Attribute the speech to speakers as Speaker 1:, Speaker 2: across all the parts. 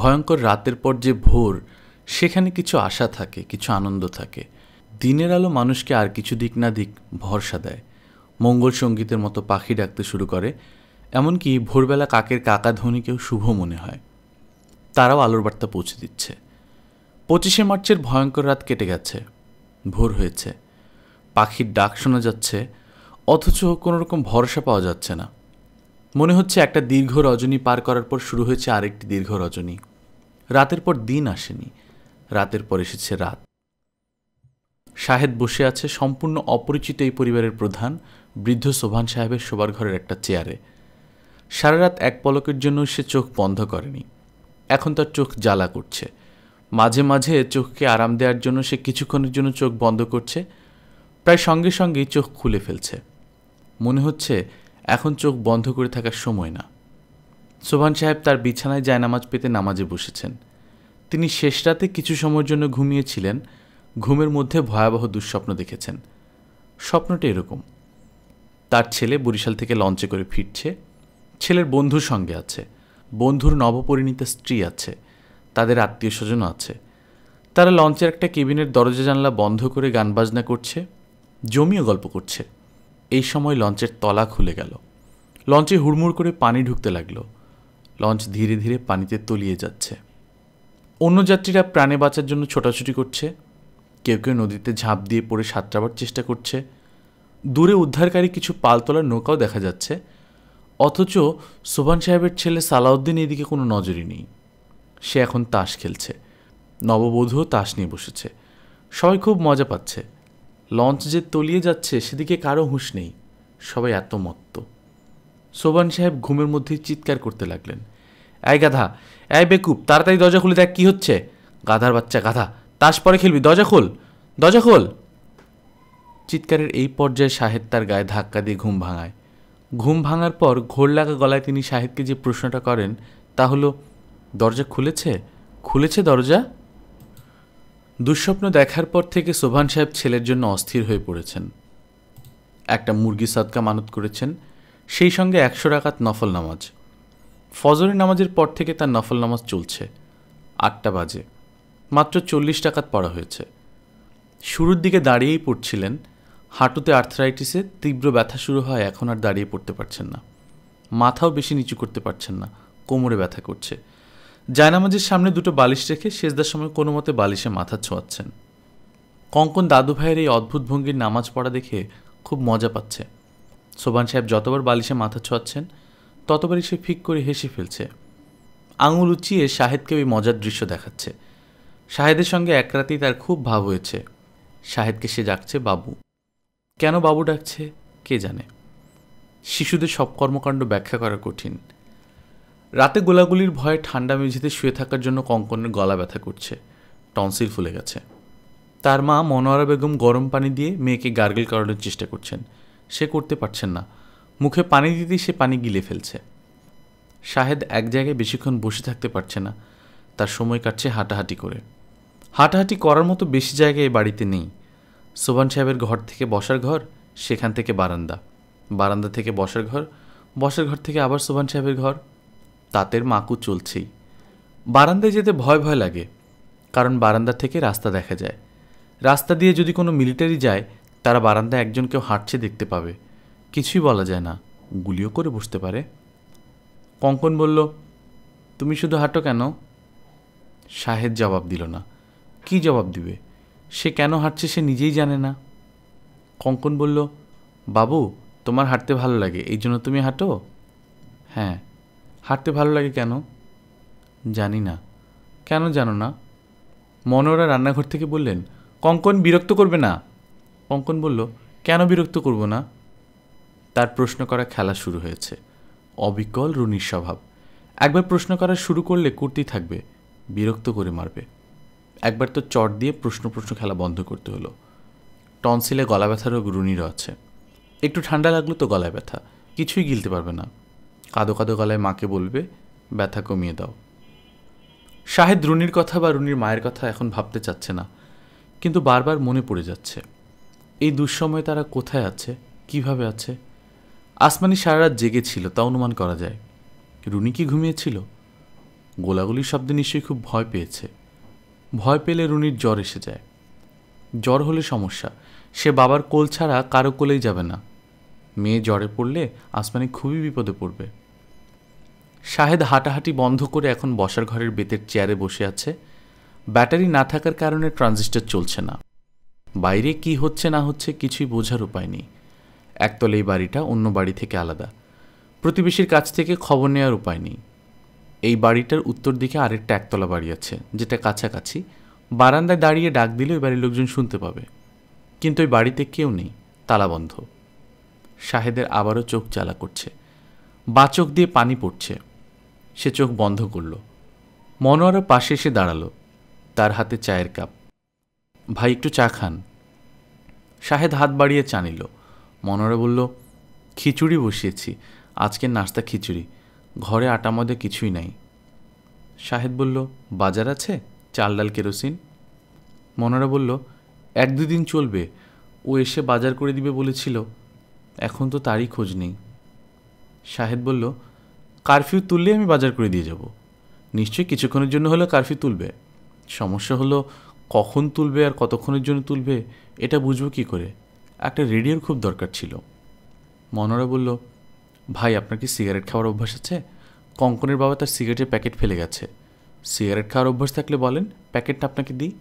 Speaker 1: ভয়ঙ্কর রাতের পর যে ভোর সেখানে কিছু আশা থাকে কিছু আনন্দ থাকে দিনের আলো মানুষকে আর কিছু দিক না দিক ভরসা দেয় মঙ্গল সঙ্গীতের মতো পাখি ডাকতে শুরু করে এমনকি ভোরবেলা কাকের কাকা ধনীকেও শুভ মনে হয় তারাও আলোর বার্তা পৌঁছে দিচ্ছে পঁচিশে মার্চের ভয়ঙ্কর রাত কেটে গেছে ভোর হয়েছে পাখির ডাক শোনা যাচ্ছে অথচ কোনো রকম ভরসা পাওয়া যাচ্ছে না মনে হচ্ছে একটা দীর্ঘ রজনী পার করার পর শুরু হয়েছে আরেকটি দীর্ঘ রজনী রাতের পর দিন আসেনি রাতের পর এসেছে রাত শাহেদ বসে আছে সম্পূর্ণ অপরিচিত এই পরিবারের প্রধান বৃদ্ধ সোভান সাহেবের শোবার ঘরের একটা চেয়ারে সারা রাত এক পলকের জন্য সে চোখ বন্ধ করেনি এখন তার চোখ জ্বালা করছে মাঝে মাঝে চোখকে আরাম দেওয়ার জন্য সে কিছুক্ষণের জন্য চোখ বন্ধ করছে প্রায় সঙ্গে সঙ্গেই চোখ খুলে ফেলছে মনে হচ্ছে এখন চোখ বন্ধ করে থাকার সময় না সোভান সাহেব তার বিছানায় জায়নামাজ পেতে নামাজে বসেছেন তিনি শেষ রাতে কিছু সময়ের জন্য ঘুমিয়েছিলেন ঘুমের মধ্যে ভয়াবহ দুঃস্বপ্ন দেখেছেন স্বপ্নটা এরকম তার ছেলে বরিশাল থেকে লঞ্চে করে ফিরছে ছেলের বন্ধুর সঙ্গে আছে বন্ধুর নবপরিণীতা স্ত্রী আছে তাদের আত্মীয় স্বজন আছে তারা লঞ্চের একটা কেবিনের দরজা জানলা বন্ধ করে গান বাজনা করছে জমিও গল্প করছে এই সময় লঞ্চের তলা খুলে গেল লঞ্চে হুড়মুড় করে পানি ঢুকতে লাগলো লঞ্চ ধীরে ধীরে পানিতে তলিয়ে যাচ্ছে অন্য যাত্রীরা প্রাণে বাঁচার জন্য ছোটাছুটি করছে কেউ কেউ নদীতে ঝাঁপ দিয়ে পড়ে সাঁতরাবার চেষ্টা করছে দূরে উদ্ধারকারী কিছু পালতলার নৌকাও দেখা যাচ্ছে অথচ সোভান সাহেবের ছেলে সালাউদ্দিন এদিকে কোনো নজরই নেই সে এখন তাস খেলছে নববধূও তাস নিয়ে বসেছে সবাই খুব মজা পাচ্ছে লঞ্চ যে তলিয়ে যাচ্ছে সেদিকে কারো হুঁশ নেই সবাই এত মত্ত সোবান সাহেব ঘুমের মধ্যেই চিৎকার করতে লাগলেন এই গাধা এই বেকুব তাড়াতাড়ি দরজা খুলে দেখ কী হচ্ছে গাধার বাচ্চা গাধা তাস পরে খেলবি দরজা খোল দরজা খোল চিৎকারের এই পর্যায়ে সাহেব তার গায়ে ধাক্কা দিয়ে ঘুম ভাঙায় ঘুম ভাঙার পর ঘোর লাগা গলায় তিনি সাহেবকে যে প্রশ্নটা করেন তা হলো দরজা খুলেছে খুলেছে দরজা দুঃস্বপ্ন দেখার পর থেকে সোভান সাহেব ছেলের জন্য অস্থির হয়ে পড়েছেন একটা মুরগি সাদকা মানত করেছেন সেই সঙ্গে একশো রাকাত নফল নামাজ ফজরে নামাজের পর থেকে তার নফল নামাজ চলছে আটটা বাজে মাত্র চল্লিশ টাকাত পড়া হয়েছে শুরুর দিকে দাঁড়িয়েই পড়ছিলেন হাঁটুতে আর্থরাইটিসে তীব্র ব্যথা শুরু হয় এখন আর দাঁড়িয়ে পড়তে পারছেন না মাথাও বেশি নিচু করতে পারছেন না কোমরে ব্যথা করছে জায়নামাজির সামনে দুটো বালিশ রেখে শেষদার সময় কোনো মতে বালিশে মাথা ছোঁয়াচ্ছেন কঙ্কন দাদু ভাইয়ের এই অদ্ভুত ভঙ্গির নামাজ পড়া দেখে খুব মজা পাচ্ছে সোবান সাহেব যতবার বালিশে মাথা ছোঁয়াচ্ছেন ততবারই সে ফিক করে হেসে ফেলছে আঙুল উঁচিয়ে শাহেদকে ওই মজার দৃশ্য দেখাচ্ছে শাহেদের সঙ্গে এক রাতেই তার খুব ভাব হয়েছে শাহেদকে সে ডাকছে বাবু কেন বাবু ডাকছে কে জানে শিশুদের সব কর্মকাণ্ড ব্যাখ্যা করা কঠিন রাতে গোলাগুলির ভয়ে ঠান্ডা মেঝেতে শুয়ে থাকার জন্য কঙ্কনের গলা ব্যথা করছে টনসিল ফুলে গেছে তার মা মনোয়ারা বেগম গরম পানি দিয়ে মেয়েকে গার্গেল করানোর চেষ্টা করছেন সে করতে পারছেন না মুখে পানি দিতেই সে পানি গিলে ফেলছে শাহেদ এক জায়গায় বেশিক্ষণ বসে থাকতে পারছে না তার সময় কাটছে হাঁটাহাঁটি করে হাঁটাহাঁটি করার মতো বেশি জায়গায় বাড়িতে নেই সোবান সাহেবের ঘর থেকে বসার ঘর সেখান থেকে বারান্দা বারান্দা থেকে বসার ঘর বসার ঘর থেকে আবার সোবান সাহেবের ঘর তাঁতের মাকু চলছেই বারান্দায় যেতে ভয় ভয় লাগে কারণ বারান্দা থেকে রাস্তা দেখা যায় রাস্তা দিয়ে যদি কোনো মিলিটারি যায় তারা বারান্দায় একজনকেও হাঁটছে দেখতে পাবে কিছুই বলা যায় না গুলিও করে বসতে পারে কঙ্কন বলল তুমি শুধু হাঁটো কেন শাহেদ জবাব দিল না কি জবাব দিবে সে কেন হাঁটছে সে নিজেই জানে না কঙ্কন বলল বাবু তোমার হাঁটতে ভালো লাগে এই জন্য তুমি হাঁটো হ্যাঁ হাঁটতে ভালো লাগে কেন জানি না কেন জানো না মনোরা রান্নাঘর থেকে বললেন কঙ্কন বিরক্ত করবে না কঙ্কন বলল কেন বিরক্ত করব না তার প্রশ্ন করা খেলা শুরু হয়েছে অবিকল রুনির স্বভাব একবার প্রশ্ন করা শুরু করলে করতেই থাকবে বিরক্ত করে মারবে একবার তো চট দিয়ে প্রশ্ন প্রশ্ন খেলা বন্ধ করতে হলো টনসিলে গলা ব্যথা রোগ রুনিরও আছে একটু ঠান্ডা লাগলো তো গলায় ব্যথা কিছুই গিলতে পারবে না কাঁদো কাঁদো গলায় মাকে বলবে ব্যথা কমিয়ে দাও শাহেদ রুনির কথা বা রুনির মায়ের কথা এখন ভাবতে চাচ্ছে না কিন্তু বারবার মনে পড়ে যাচ্ছে এই দুঃসময়ে তারা কোথায় আছে কিভাবে আছে আসমানি সারা রাত জেগেছিল তা অনুমান করা যায় রুনি কি ঘুমিয়েছিল গোলাগুলির শব্দে নিশ্চয়ই খুব ভয় পেয়েছে ভয় পেলে রুনির জ্বর এসে যায় জ্বর হলে সমস্যা সে বাবার কোল ছাড়া কারো কোলেই যাবে না মেয়ে জ্বরে পড়লে আসমানি খুবই বিপদে পড়বে শাহেদ হাঁটাহাঁটি বন্ধ করে এখন বসার ঘরের বেতের চেয়ারে বসে আছে ব্যাটারি না থাকার কারণে ট্রানজিস্টার চলছে না বাইরে কি হচ্ছে না হচ্ছে কিছুই বোঝার উপায় নেই একতলে এই বাড়িটা অন্য বাড়ি থেকে আলাদা প্রতিবেশীর কাছ থেকে খবর নেওয়ার উপায় নেই এই বাড়িটার উত্তর দিকে আরেকটা একতলা বাড়ি আছে যেটা কাছাকাছি বারান্দায় দাঁড়িয়ে ডাক দিলে ওই বাড়ির লোকজন শুনতে পাবে কিন্তু ওই বাড়িতে কেউ নেই তালাবন্ধ শাহেদের আবারও চোখ জ্বালা করছে বাচক দিয়ে পানি পড়ছে সে চোখ বন্ধ করল মনোয়ারও পাশে এসে দাঁড়ালো তার হাতে চায়ের কাপ ভাই একটু চা খান শাহেদ হাত বাড়িয়ে চানিল মনোয়ারা বলল খিচুড়ি বসিয়েছি আজকের নাস্তা খিচুড়ি ঘরে আটা মদে কিছুই নাই শাহেদ বলল বাজার আছে চাল ডাল কেরোসিন মনোরা বলল এক দুদিন চলবে ও এসে বাজার করে দিবে বলেছিল এখন তো তারই খোঁজ নেই শাহেদ বলল কারফিউ তুললে আমি বাজার করে দিয়ে যাব নিশ্চয়ই কিছুক্ষণের জন্য হলে কারফিউ তুলবে সমস্যা হলো কখন তুলবে আর কতক্ষণের জন্য তুলবে এটা বুঝবো কী করে একটা রেডিওর খুব দরকার ছিল মনোরা বলল ভাই আপনার কি সিগারেট খাওয়ার অভ্যাস আছে কঙ্কনের বাবা তার সিগারেটের প্যাকেট ফেলে গেছে সিগারেট খাওয়ার অভ্যাস থাকলে বলেন প্যাকেটটা আপনাকে দিই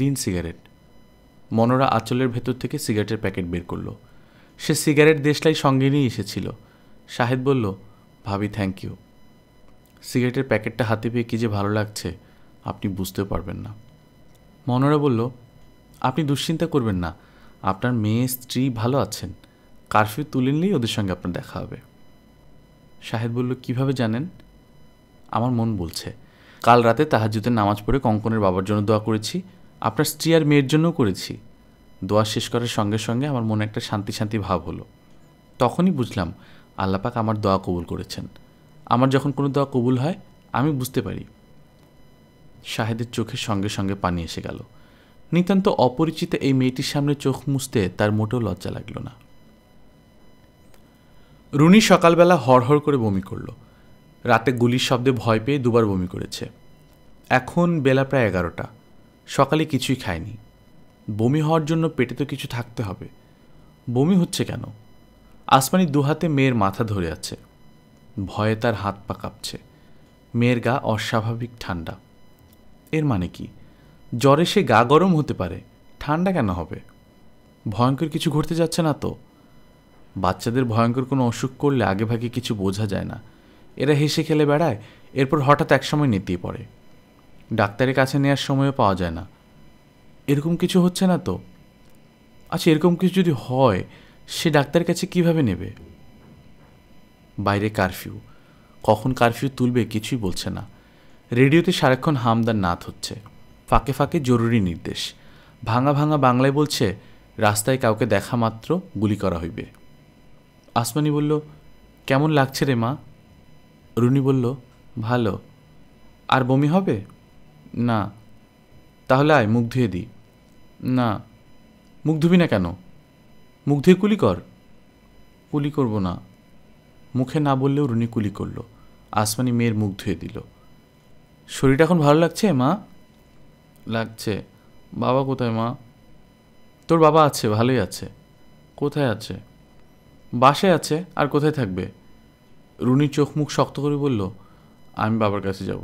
Speaker 1: দিন সিগারেট মনোরা আঁচলের ভেতর থেকে সিগারেটের প্যাকেট বের করলো সে সিগারেট দেশলাই সঙ্গে নিয়ে এসেছিল শাহেদ বলল ভাবি থ্যাংক ইউ সিগারেটের প্যাকেটটা হাতে পেয়ে কী যে ভালো লাগছে আপনি বুঝতে পারবেন না মনোরা বলল আপনি দুশ্চিন্তা করবেন না আপনার মেয়ে স্ত্রী ভালো আছেন কারফিউ তুলে নিলেই ওদের সঙ্গে আপনার দেখা হবে শাহেদ বলল কিভাবে জানেন আমার মন বলছে কাল রাতে তাহাজুদের নামাজ পড়ে কঙ্কনের বাবার জন্য দোয়া করেছি আপনার স্ত্রী আর মেয়ের জন্যও করেছি দোয়া শেষ করার সঙ্গে সঙ্গে আমার মনে একটা শান্তি শান্তি ভাব হলো তখনই বুঝলাম আল্লাপাক আমার দোয়া কবুল করেছেন আমার যখন কোনো দোয়া কবুল হয় আমি বুঝতে পারি শাহেদের চোখের সঙ্গে সঙ্গে পানি এসে গেল নিতান্ত অপরিচিত এই মেয়েটির সামনে চোখ মুছতে তার মোটেও লজ্জা লাগল না রুনি সকালবেলা হড়হড় করে বমি করল রাতে গুলির শব্দে ভয় পেয়ে দুবার বমি করেছে এখন বেলা প্রায় এগারোটা সকালে কিছুই খায়নি বমি হওয়ার জন্য পেটে তো কিছু থাকতে হবে বমি হচ্ছে কেন আসমানি দুহাতে মেয়ের মাথা ধরে আছে ভয়ে তার হাত পা কাঁপছে মেয়ের গা অস্বাভাবিক ঠান্ডা এর মানে কি জ্বরে সে গা গরম হতে পারে ঠান্ডা কেন হবে ভয়ঙ্কর কিছু ঘটতে যাচ্ছে না তো বাচ্চাদের ভয়ঙ্কর কোনো অসুখ করলে আগেভাগে কিছু বোঝা যায় না এরা হেসে খেলে বেড়ায় এরপর হঠাৎ একসময় নেতিয়ে পড়ে ডাক্তারের কাছে নেওয়ার সময়ও পাওয়া যায় না এরকম কিছু হচ্ছে না তো আচ্ছা এরকম কিছু যদি হয় সে ডাক্তার কাছে কিভাবে নেবে বাইরে কারফিউ কখন কারফিউ তুলবে কিছুই বলছে না রেডিওতে সারাক্ষণ হামদার নাথ হচ্ছে ফাঁকে ফাঁকে জরুরি নির্দেশ ভাঙা ভাঙা বাংলায় বলছে রাস্তায় কাউকে দেখা মাত্র গুলি করা হইবে আসমানি বলল কেমন লাগছে রে মা রুনি বলল ভালো আর বমি হবে না তাহলে আয় মুখ ধুয়ে দিই না মুখ ধুবি না কেন মুখ ধুয়ে কুলি কর কুলি করব না মুখে না বললেও রুনি কুলি করল আসমানি মেয়ের মুখ ধুয়ে দিল শরীরটা এখন ভালো লাগছে মা লাগছে বাবা কোথায় মা তোর বাবা আছে ভালোই আছে কোথায় আছে বাসায় আছে আর কোথায় থাকবে রুনি চোখ মুখ শক্ত করে বলল আমি বাবার কাছে যাব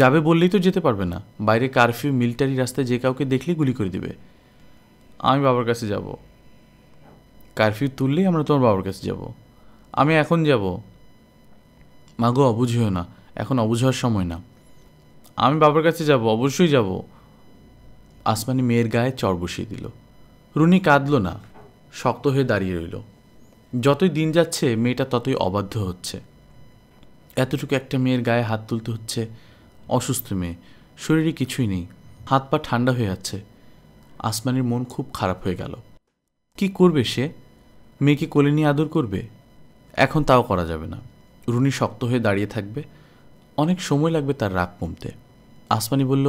Speaker 1: যাবে বললেই তো যেতে পারবে না বাইরে কারফিউ মিলিটারি রাস্তায় যে কাউকে দেখলেই গুলি করে দেবে আমি বাবার কাছে যাব কারফিউ তুললেই আমরা তোমার বাবার কাছে যাব আমি এখন যাব মাগো গো হয়েও না এখন অবুঝ হওয়ার সময় না আমি বাবার কাছে যাব অবশ্যই যাব আসমানি মেয়ের গায়ে চর বসিয়ে দিল রুনি কাঁদল না শক্ত হয়ে দাঁড়িয়ে রইল যতই দিন যাচ্ছে মেয়েটা ততই অবাধ্য হচ্ছে এতটুকু একটা মেয়ের গায়ে হাত তুলতে হচ্ছে অসুস্থ মেয়ে শরীরে কিছুই নেই হাত পা ঠান্ডা হয়ে যাচ্ছে আসমানির মন খুব খারাপ হয়ে গেল কি করবে সে মেয়েকে কোলে নিয়ে আদর করবে এখন তাও করা যাবে না রুনি শক্ত হয়ে দাঁড়িয়ে থাকবে অনেক সময় লাগবে তার রাগ কমতে আসমানি বলল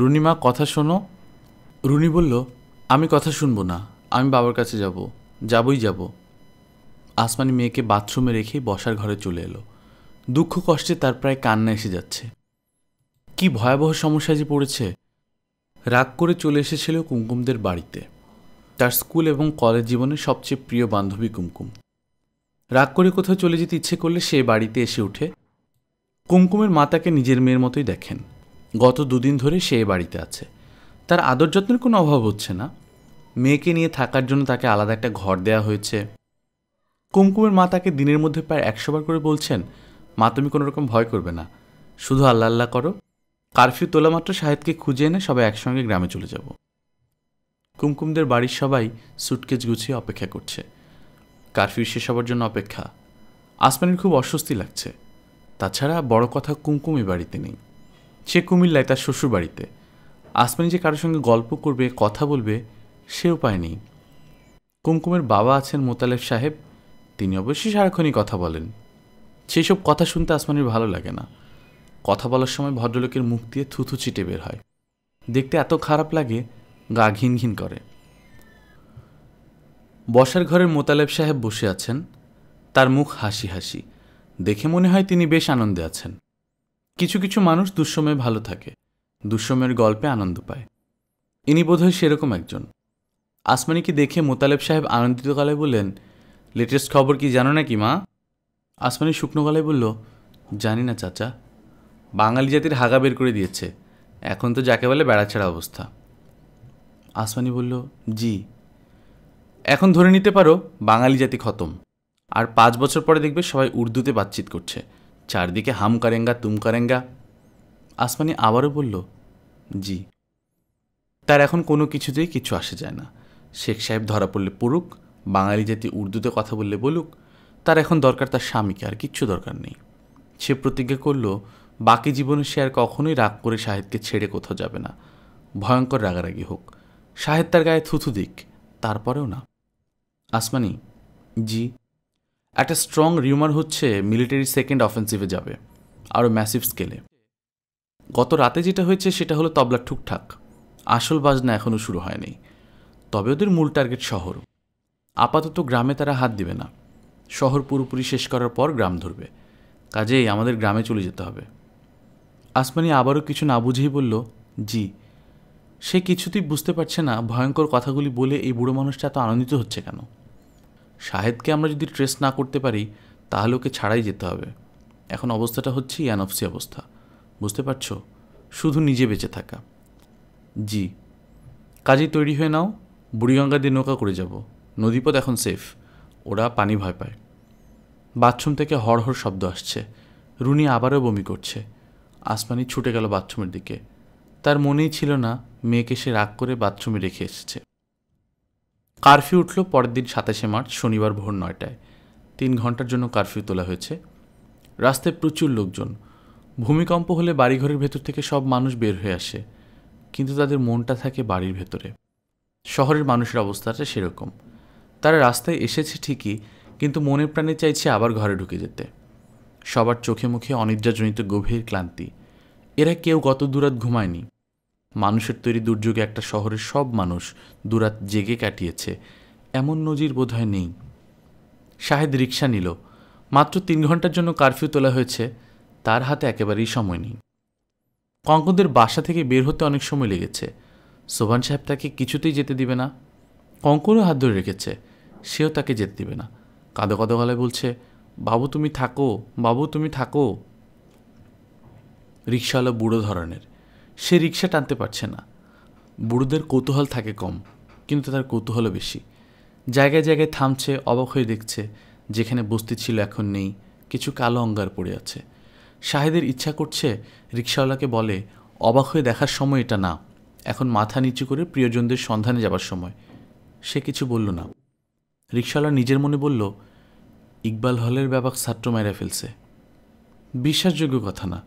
Speaker 1: রুনিমা কথা শোনো রুনি বলল আমি কথা শুনবো না আমি বাবার কাছে যাব যাবই যাব আসমানি মেয়েকে বাথরুমে রেখে বসার ঘরে চলে এলো দুঃখ কষ্টে তার প্রায় কান্না এসে যাচ্ছে কি ভয়াবহ সমস্যায় যে পড়েছে রাগ করে চলে এসেছিল কুমকুমদের বাড়িতে তার স্কুল এবং কলেজ জীবনের সবচেয়ে প্রিয় বান্ধবী কুমকুম রাগ করে কোথাও চলে যেতে ইচ্ছে করলে সে বাড়িতে এসে উঠে কুমকুমের মাতাকে নিজের মেয়ের মতোই দেখেন গত দুদিন ধরে সে বাড়িতে আছে তার আদর যত্নের কোনো অভাব হচ্ছে না মেয়েকে নিয়ে থাকার জন্য তাকে আলাদা একটা ঘর দেয়া হয়েছে কুমকুমের মা তাকে দিনের মধ্যে প্রায় একশোবার করে বলছেন মা তুমি কোনো রকম ভয় করবে না শুধু আল্লাহ আল্লাহ করো কারফিউ তোলা মাত্র সাহেবকে খুঁজে এনে সবাই একসঙ্গে গ্রামে চলে যাব কুমকুমদের বাড়ির সবাই সুটকেজ গুছিয়ে অপেক্ষা করছে কারফিউ শেষ হওয়ার জন্য অপেক্ষা আসমানের খুব অস্বস্তি লাগছে তাছাড়া বড় কথা কুমকুমই বাড়িতে নেই সে কুমিল্লায় তার শ্বশুর বাড়িতে আসমানি যে কারোর সঙ্গে গল্প করবে কথা বলবে সে উপায় নেই কুমকুমের বাবা আছেন মোতালেব সাহেব তিনি অবশ্যই সারাক্ষণই কথা বলেন সেই সব কথা শুনতে আসমানির ভালো লাগে না কথা বলার সময় ভদ্রলোকের মুখ দিয়ে থুথু চিটে বের হয় দেখতে এত খারাপ লাগে গা ঘিন ঘিন করে বসার ঘরের মোতালেব সাহেব বসে আছেন তার মুখ হাসি হাসি দেখে মনে হয় তিনি বেশ আনন্দে আছেন কিছু কিছু মানুষ দুঃসময়ে ভালো থাকে দুঃসময়ের গল্পে আনন্দ পায় ইনি বোধহয় সেরকম একজন আসমানিকে দেখে মোতালেব সাহেব আনন্দিত গলায় বললেন লেটেস্ট খবর কি জানো নাকি মা আসমানি শুকনো গলায় বলল জানি না চাচা বাঙালি জাতির হাগা বের করে দিয়েছে এখন তো যাকে বলে বেড়াছেড়া অবস্থা আসমানি বলল জি এখন ধরে নিতে পারো বাঙালি জাতি খতম আর পাঁচ বছর পরে দেখবে সবাই উর্দুতে বাতচিত করছে চারদিকে হাম কারেঙ্গা তুম কারেঙ্গা আসমানি আবারও বলল জি তার এখন কোনো কিছুতেই কিছু আসে যায় না শেখ সাহেব ধরা পড়লে পড়ুক বাঙালি জাতি উর্দুতে কথা বললে বলুক তার এখন দরকার তার স্বামীকে আর কিচ্ছু দরকার নেই সে প্রতিজ্ঞা করল বাকি জীবনে সে আর কখনোই রাগ করে শাহেদকে ছেড়ে কোথাও যাবে না ভয়ঙ্কর রাগারাগি হোক শাহেদ তার গায়ে থুথু দিক তারপরেও না আসমানি জি একটা স্ট্রং রিউমার হচ্ছে মিলিটারি সেকেন্ড অফেন্সিভে যাবে আরও ম্যাসিভ স্কেলে গত রাতে যেটা হয়েছে সেটা হলো তবলা ঠুকঠাক আসল বাজনা এখনও শুরু হয়নি তবে ওদের মূল টার্গেট শহর আপাতত গ্রামে তারা হাত দিবে না শহর পুরোপুরি শেষ করার পর গ্রাম ধরবে কাজেই আমাদের গ্রামে চলে যেতে হবে আসমানি আবারও কিছু না বুঝেই বলল জি সে কিছুতেই বুঝতে পারছে না ভয়ঙ্কর কথাগুলি বলে এই বুড়ো মানুষটা এত আনন্দিত হচ্ছে কেন শাহেদকে আমরা যদি ট্রেস না করতে পারি তাহলে ওকে ছাড়াই যেতে হবে এখন অবস্থাটা হচ্ছে ইয়ানফসি অবস্থা বুঝতে পারছো শুধু নিজে বেঁচে থাকা জি কাজে তৈরি হয়ে নাও বুড়িগঙ্গা দিয়ে নৌকা করে যাব নদীপথ এখন সেফ ওরা পানি ভয় পায় বাথরুম থেকে হড়হড় শব্দ আসছে রুনি আবারও বমি করছে আসমানি ছুটে গেল বাথরুমের দিকে তার মনেই ছিল না মেয়েকে সে রাগ করে বাথরুমে রেখে এসেছে কারফিউ উঠল পরের দিন সাতাশে মার্চ শনিবার ভোর নয়টায় তিন ঘন্টার জন্য কারফিউ তোলা হয়েছে রাস্তায় প্রচুর লোকজন ভূমিকম্প হলে বাড়িঘরের ভেতর থেকে সব মানুষ বের হয়ে আসে কিন্তু তাদের মনটা থাকে বাড়ির ভেতরে শহরের মানুষের অবস্থাটা সেরকম তারা রাস্তায় এসেছে ঠিকই কিন্তু মনে প্রাণে চাইছে আবার ঘরে ঢুকে যেতে সবার চোখে মুখে অনিদ্রাজনিত গভীর ক্লান্তি এরা কেউ গত দূরাত ঘুমায়নি মানুষের তৈরি দুর্যোগে একটা শহরের সব মানুষ দুরাত জেগে কাটিয়েছে এমন নজির বোধহয় নেই শাহেদ রিক্সা নিল মাত্র তিন ঘন্টার জন্য কারফিউ তোলা হয়েছে তার হাতে একেবারেই সময় নেই কঙ্কদের বাসা থেকে বের হতে অনেক সময় লেগেছে সোভান সাহেব তাকে কিছুতেই যেতে দিবে না কঙ্কনও হাত ধরে রেখেছে সেও তাকে যেতে দিবে না কাঁদো কাঁদো গলায় বলছে বাবু তুমি থাকো বাবু তুমি থাকো রিক্সাওয়ালা বুড়ো ধরনের সে রিক্সা টানতে পারছে না বুড়োদের কৌতূহল থাকে কম কিন্তু তার কৌতূহলও বেশি জায়গায় জায়গায় থামছে অবাক হয়ে দেখছে যেখানে বস্তি ছিল এখন নেই কিছু কালো অঙ্গার পড়ে আছে শাহেদের ইচ্ছা করছে রিক্সাওয়ালাকে বলে অবাক হয়ে দেখার সময় এটা না এখন মাথা নিচু করে প্রিয়জনদের সন্ধানে যাবার সময় সে কিছু বলল না রিক্সাওয়ালা নিজের মনে বলল ইকবাল হলের ব্যাপক ছাত্র মেরে ফেলছে বিশ্বাসযোগ্য কথা না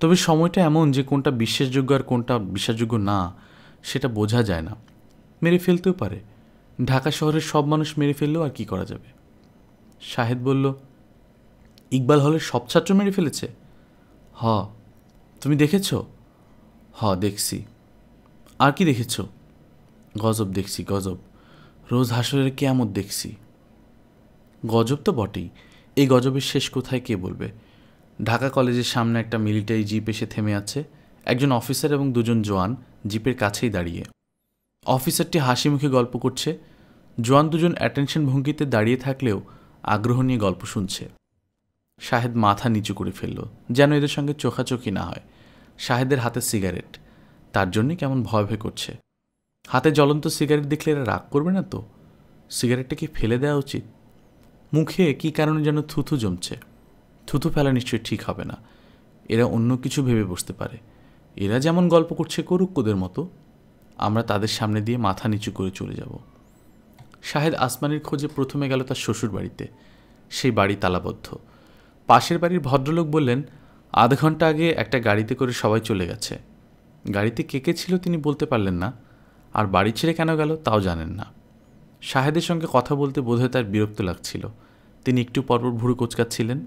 Speaker 1: তবে সময়টা এমন যে কোনটা বিশ্বাসযোগ্য আর কোনটা বিশ্বাসযোগ্য না সেটা বোঝা যায় না মেরে ফেলতেও পারে ঢাকা শহরের সব মানুষ মেরে ফেললেও আর কি করা যাবে শাহেদ বলল ইকবাল হলের সব ছাত্র মেরে ফেলেছে হ তুমি দেখেছ হ দেখছি আর কি দেখেছ গজব দেখছি গজব রোজ হাসরের কেয়ামত দেখছি গজব তো বটেই এই গজবের শেষ কোথায় কে বলবে ঢাকা কলেজের সামনে একটা মিলিটারি জিপ এসে থেমে আছে একজন অফিসার এবং দুজন জোয়ান জিপের কাছেই দাঁড়িয়ে অফিসারটি হাসি মুখে গল্প করছে জোয়ান দুজন অ্যাটেনশন ভঙ্গিতে দাঁড়িয়ে থাকলেও আগ্রহ নিয়ে গল্প শুনছে শাহেদ মাথা নিচু করে ফেলল যেন এদের সঙ্গে চোখাচোখি না হয় শাহেদের হাতে সিগারেট তার জন্যে কেমন ভয় ভয় করছে হাতে জ্বলন্ত সিগারেট দেখলে এরা রাগ করবে না তো সিগারেটটা কি ফেলে দেওয়া উচিত মুখে কি কারণে যেন থুথু জমছে থুথু ফেলা নিশ্চয়ই ঠিক হবে না এরা অন্য কিছু ভেবে বসতে পারে এরা যেমন গল্প করছে করুক্কুদের মতো আমরা তাদের সামনে দিয়ে মাথা নিচু করে চলে যাব শাহেদ আসমানির খোঁজে প্রথমে গেল তার শ্বশুর বাড়িতে সেই বাড়ি তালাবদ্ধ পাশের বাড়ির ভদ্রলোক বললেন আধ ঘন্টা আগে একটা গাড়িতে করে সবাই চলে গেছে গাড়িতে কে কে ছিল তিনি বলতে পারলেন না আর বাড়ি ছেড়ে কেন গেল তাও জানেন না শাহেদের সঙ্গে কথা বলতে বোধহয় তার বিরক্ত লাগছিল তিনি একটু পরপর ভুরু কোচকাচ্ছিলেন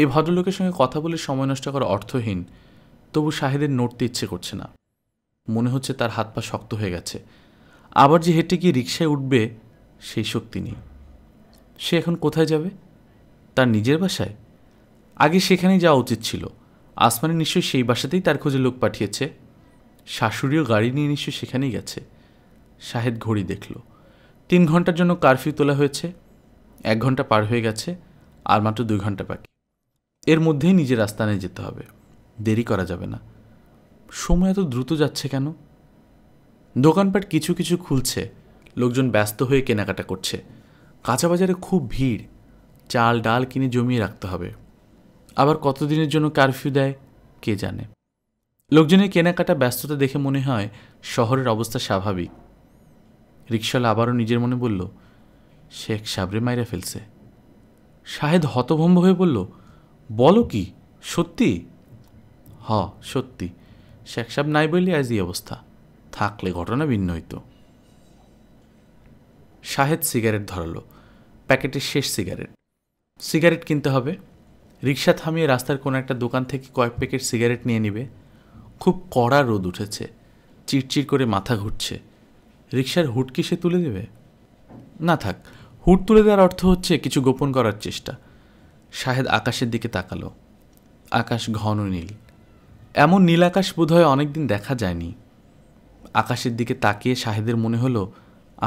Speaker 1: এই ভদ্রলোকের সঙ্গে কথা বলে সময় নষ্ট করা অর্থহীন তবু শাহেদের নড়তে ইচ্ছে করছে না মনে হচ্ছে তার হাত পা শক্ত হয়ে গেছে আবার যে হেঁটে গিয়ে রিক্সায় উঠবে সেই শক্তি নেই সে এখন কোথায় যাবে তার নিজের বাসায় আগে সেখানেই যাওয়া উচিত ছিল আসমানি নিশ্চয়ই সেই বাসাতেই তার খোঁজে লোক পাঠিয়েছে শাশুড়িও গাড়ি নিয়ে নিশ্চয়ই সেখানেই গেছে শাহেদ ঘড়ি দেখলো তিন ঘন্টার জন্য কারফিউ তোলা হয়েছে এক ঘন্টা পার হয়ে গেছে আর মাত্র দুই ঘন্টা বাকি এর মধ্যেই নিজের আস্তানে যেতে হবে দেরি করা যাবে না সময় এত দ্রুত যাচ্ছে কেন দোকানপাট কিছু কিছু খুলছে লোকজন ব্যস্ত হয়ে কেনাকাটা করছে কাঁচা বাজারে খুব ভিড় চাল ডাল কিনে জমিয়ে রাখতে হবে আবার কতদিনের জন্য কারফিউ দেয় কে জানে লোকজনের কেনাকাটা ব্যস্ততা দেখে মনে হয় শহরের অবস্থা স্বাভাবিক রিক্সাওয়ালা আবারও নিজের মনে বলল শেখ সাবরে মাইরা ফেলছে শাহেদ হতভম্ব হয়ে বলল বলো কি সত্যি হ সত্যি শেখ সাহেব নাই বললে আজ এই অবস্থা থাকলে ঘটনা ভিন্ন হইত শাহেদ সিগারেট ধরালো প্যাকেটের শেষ সিগারেট সিগারেট কিনতে হবে রিক্সা থামিয়ে রাস্তার কোনো একটা দোকান থেকে কয়েক প্যাকেট সিগারেট নিয়ে নিবে খুব কড়া রোদ উঠেছে চিরচির করে মাথা ঘুরছে রিক্সার হুট কি সে তুলে দেবে না থাক হুট তুলে দেওয়ার অর্থ হচ্ছে কিছু গোপন করার চেষ্টা শাহেদ আকাশের দিকে তাকালো আকাশ ঘন নীল এমন নীল আকাশ বোধহয় অনেকদিন দেখা যায়নি আকাশের দিকে তাকিয়ে শাহেদের মনে হলো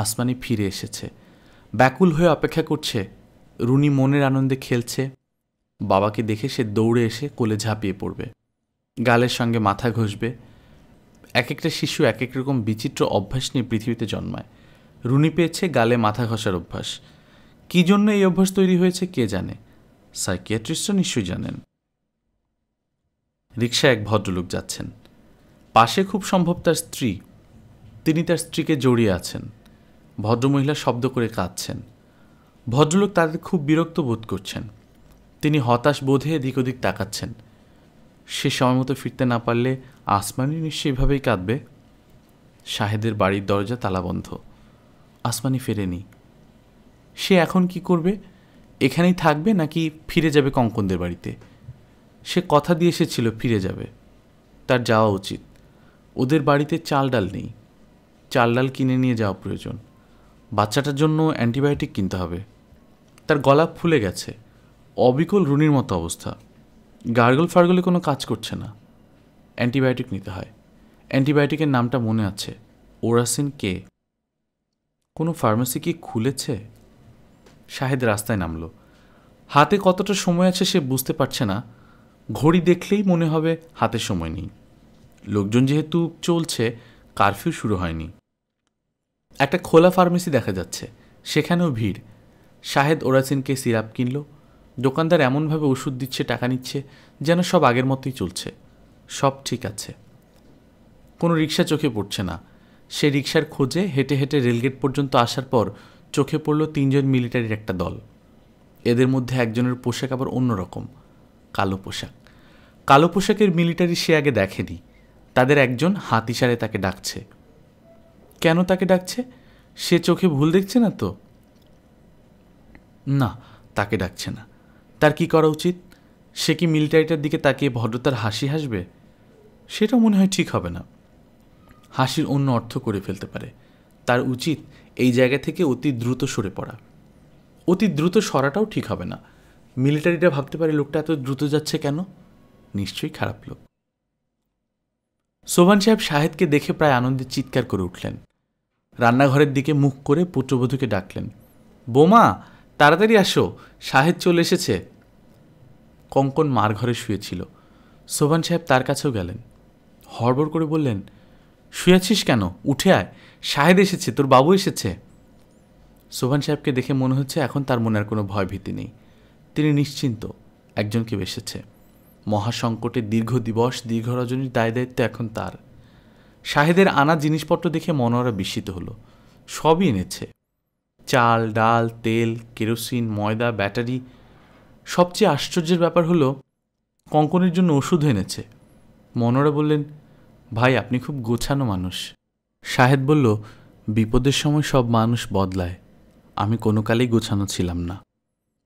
Speaker 1: আসমানি ফিরে এসেছে ব্যাকুল হয়ে অপেক্ষা করছে রুনি মনের আনন্দে খেলছে বাবাকে দেখে সে দৌড়ে এসে কোলে ঝাঁপিয়ে পড়বে গালের সঙ্গে মাথা ঘষবে এক একটা শিশু এক এক রকম বিচিত্র অভ্যাস নিয়ে পৃথিবীতে জন্মায় রুনি পেয়েছে গালে মাথা ঘষার অভ্যাস কী জন্য এই অভ্যাস তৈরি হয়েছে কে জানে সাইকিয়াট্রিস্টরা নিশ্চয়ই জানেন রিক্সা এক ভদ্রলোক যাচ্ছেন পাশে খুব সম্ভব তার স্ত্রী তিনি তার স্ত্রীকে জড়িয়ে আছেন ভদ্রমহিলা শব্দ করে কাঁদছেন ভদ্রলোক তাদের খুব বিরক্ত বোধ করছেন তিনি হতাশ বোধে এদিক ওদিক তাকাচ্ছেন সে সময় মতো ফিরতে না পারলে আসমানি নিশ্চয়ই এভাবেই কাঁদবে শাহেদের বাড়ির দরজা তালাবন্ধ আসমানি ফেরেনি সে এখন কি করবে এখানেই থাকবে নাকি ফিরে যাবে কঙ্কনদের বাড়িতে সে কথা দিয়ে এসেছিল ফিরে যাবে তার যাওয়া উচিত ওদের বাড়িতে চাল ডাল নেই চাল ডাল কিনে নিয়ে যাওয়া প্রয়োজন বাচ্চাটার জন্য অ্যান্টিবায়োটিক কিনতে হবে তার গলা ফুলে গেছে অবিকল রুনির মতো অবস্থা গার্গল ফার্গলে কোনো কাজ করছে না অ্যান্টিবায়োটিক নিতে হয় অ্যান্টিবায়োটিকের নামটা মনে আছে ওরাসিন কে কোনো ফার্মেসি কি খুলেছে শাহেদ রাস্তায় নামল হাতে কতটা সময় আছে সে বুঝতে পারছে না ঘড়ি দেখলেই মনে হবে হাতে সময় নেই লোকজন যেহেতু চলছে কারফিউ শুরু হয়নি একটা খোলা ফার্মেসি দেখা যাচ্ছে সেখানেও ভিড় শাহেদ ওরাসিনকে সিরাপ কিনলো দোকানদার এমনভাবে ওষুধ দিচ্ছে টাকা নিচ্ছে যেন সব আগের মতোই চলছে সব ঠিক আছে কোনো রিক্সা চোখে পড়ছে না সে রিক্সার খোঁজে হেঁটে হেঁটে রেলগেট পর্যন্ত আসার পর চোখে পড়ল তিনজন মিলিটারির একটা দল এদের মধ্যে একজনের পোশাক আবার অন্যরকম কালো পোশাক কালো পোশাকের মিলিটারি সে আগে দেখেনি তাদের একজন হাত ইশারে তাকে ডাকছে কেন তাকে ডাকছে সে চোখে ভুল দেখছে না তো না তাকে ডাকছে না তার কি করা উচিত সে কি মিলিটারিটার দিকে তাকিয়ে ভদ্রতার হাসি হাসবে সেটা মনে হয় ঠিক হবে না হাসির অন্য অর্থ করে ফেলতে পারে তার উচিত এই জায়গা থেকে অতি দ্রুত সরে পড়া অতি দ্রুত সরাটাও ঠিক হবে না মিলিটারিটা ভাবতে পারে লোকটা এত দ্রুত যাচ্ছে কেন নিশ্চয়ই খারাপ লোক সোভান সাহেব শাহেদকে দেখে প্রায় আনন্দে চিৎকার করে উঠলেন রান্নাঘরের দিকে মুখ করে পুত্রবধূকে ডাকলেন বোমা তাড়াতাড়ি আসো সাহেব চলে এসেছে কঙ্কন মার ঘরে শুয়েছিল সোভান সাহেব তার কাছেও গেলেন হড়বড় করে বললেন শুয়েছিস কেন উঠে আয় সাহেদ এসেছে তোর বাবু এসেছে সোভান সাহেবকে দেখে মনে হচ্ছে এখন তার মনে আর কোনো ভয় ভীতি নেই তিনি নিশ্চিন্ত একজনকে বেসেছে মহাসংকটে দীর্ঘ দিবস দীর্ঘ রজনীর দায় দায়িত্ব এখন তার সাহেদের আনা জিনিসপত্র দেখে মনোরা বিস্মিত হলো সবই এনেছে চাল ডাল তেল কেরোসিন ময়দা ব্যাটারি সবচেয়ে আশ্চর্যের ব্যাপার হলো কঙ্কনের জন্য ওষুধ এনেছে মনোরা বললেন ভাই আপনি খুব গোছানো মানুষ শাহেদ বলল বিপদের সময় সব মানুষ বদলায় আমি কোনো কালেই গোছানো ছিলাম না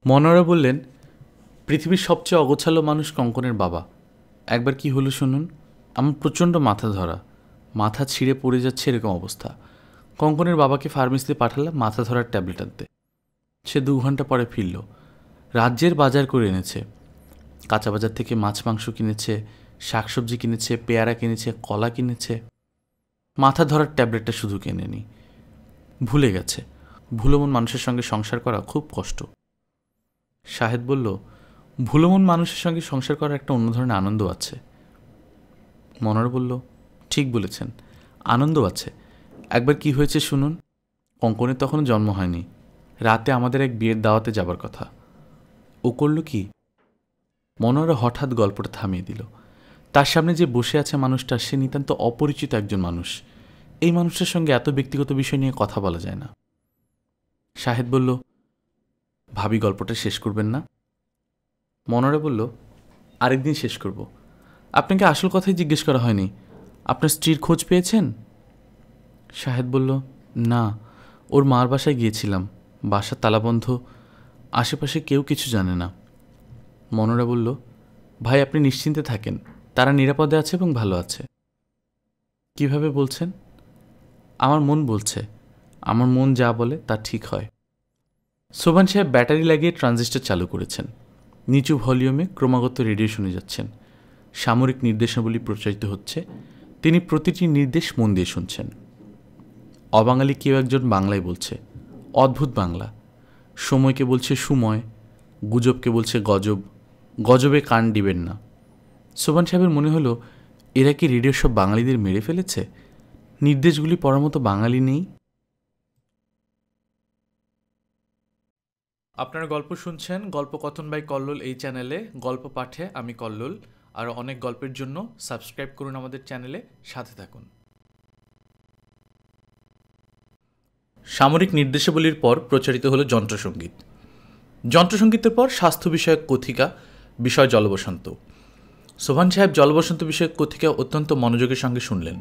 Speaker 1: মনোরা বললেন পৃথিবীর সবচেয়ে অগোছালো মানুষ কঙ্কনের বাবা একবার কি হলো শুনুন আমার প্রচণ্ড মাথা ধরা মাথা ছিঁড়ে পড়ে যাচ্ছে এরকম অবস্থা কঙ্কনের বাবাকে ফার্মেসিতে পাঠালাম মাথা ধরার ট্যাবলেট আনতে সে দু ঘন্টা পরে ফিরল রাজ্যের বাজার করে এনেছে কাঁচা বাজার থেকে মাছ মাংস কিনেছে শাকসবজি কিনেছে পেয়ারা কিনেছে কলা কিনেছে মাথা ধরার ট্যাবলেটটা শুধু কেনেনি ভুলে গেছে ভুলমন মানুষের সঙ্গে সংসার করা খুব কষ্ট শাহেদ বলল ভুলমন মানুষের সঙ্গে সংসার করার একটা অন্য ধরনের আনন্দ আছে মনোর বলল ঠিক বলেছেন আনন্দ আছে একবার কি হয়েছে শুনুন অঙ্কনের তখনও জন্ম হয়নি রাতে আমাদের এক বিয়ের দাওয়াতে যাবার কথা ও করল কি মনোরা হঠাৎ গল্পটা থামিয়ে দিল তার সামনে যে বসে আছে মানুষটা সে নিতান্ত অপরিচিত একজন মানুষ এই মানুষটার সঙ্গে এত ব্যক্তিগত বিষয় নিয়ে কথা বলা যায় না শাহেদ বলল ভাবি গল্পটা শেষ করবেন না মনোরা বলল আরেকদিন শেষ করব আপনাকে আসল কথাই জিজ্ঞেস করা হয়নি আপনার স্ত্রীর খোঁজ পেয়েছেন শাহেদ বলল না ওর মার বাসায় গিয়েছিলাম বাসা তালাবন্ধ আশেপাশে কেউ কিছু জানে না মনোরা বলল ভাই আপনি নিশ্চিন্তে থাকেন তারা নিরাপদে আছে এবং ভালো আছে কিভাবে বলছেন আমার মন বলছে আমার মন যা বলে তা ঠিক হয় সোভান সাহেব ব্যাটারি লাগিয়ে ট্রানজিস্টার চালু করেছেন নিচু ভলিউমে ক্রমাগত রেডিও শুনে যাচ্ছেন সামরিক নির্দেশাবলী প্রচারিত হচ্ছে তিনি প্রতিটি নির্দেশ মন দিয়ে শুনছেন অবাঙালি কেউ একজন বাংলায় বলছে অদ্ভুত বাংলা সময়কে বলছে সময় গুজবকে বলছে গজব গজবে কান দিবেন না সোবান সাহেবের মনে হলো এরা কি রেডিও সব বাঙালিদের মেরে ফেলেছে নির্দেশগুলি পড়ার মতো বাঙালি নেই আপনার গল্প শুনছেন গল্প কথন বাই কল্লোল এই চ্যানেলে গল্প পাঠে আমি কল্লোল আর অনেক গল্পের জন্য সাবস্ক্রাইব করুন আমাদের চ্যানেলে সাথে থাকুন সামরিক নির্দেশাবলীর পর প্রচারিত হলো যন্ত্রসঙ্গীত যন্ত্রসঙ্গীতের পর স্বাস্থ্য বিষয়ক কথিকা বিষয় জলবসন্ত সোভান সাহেব জলবসন্ত বিষয়ক কথিকা অত্যন্ত মনোযোগের সঙ্গে শুনলেন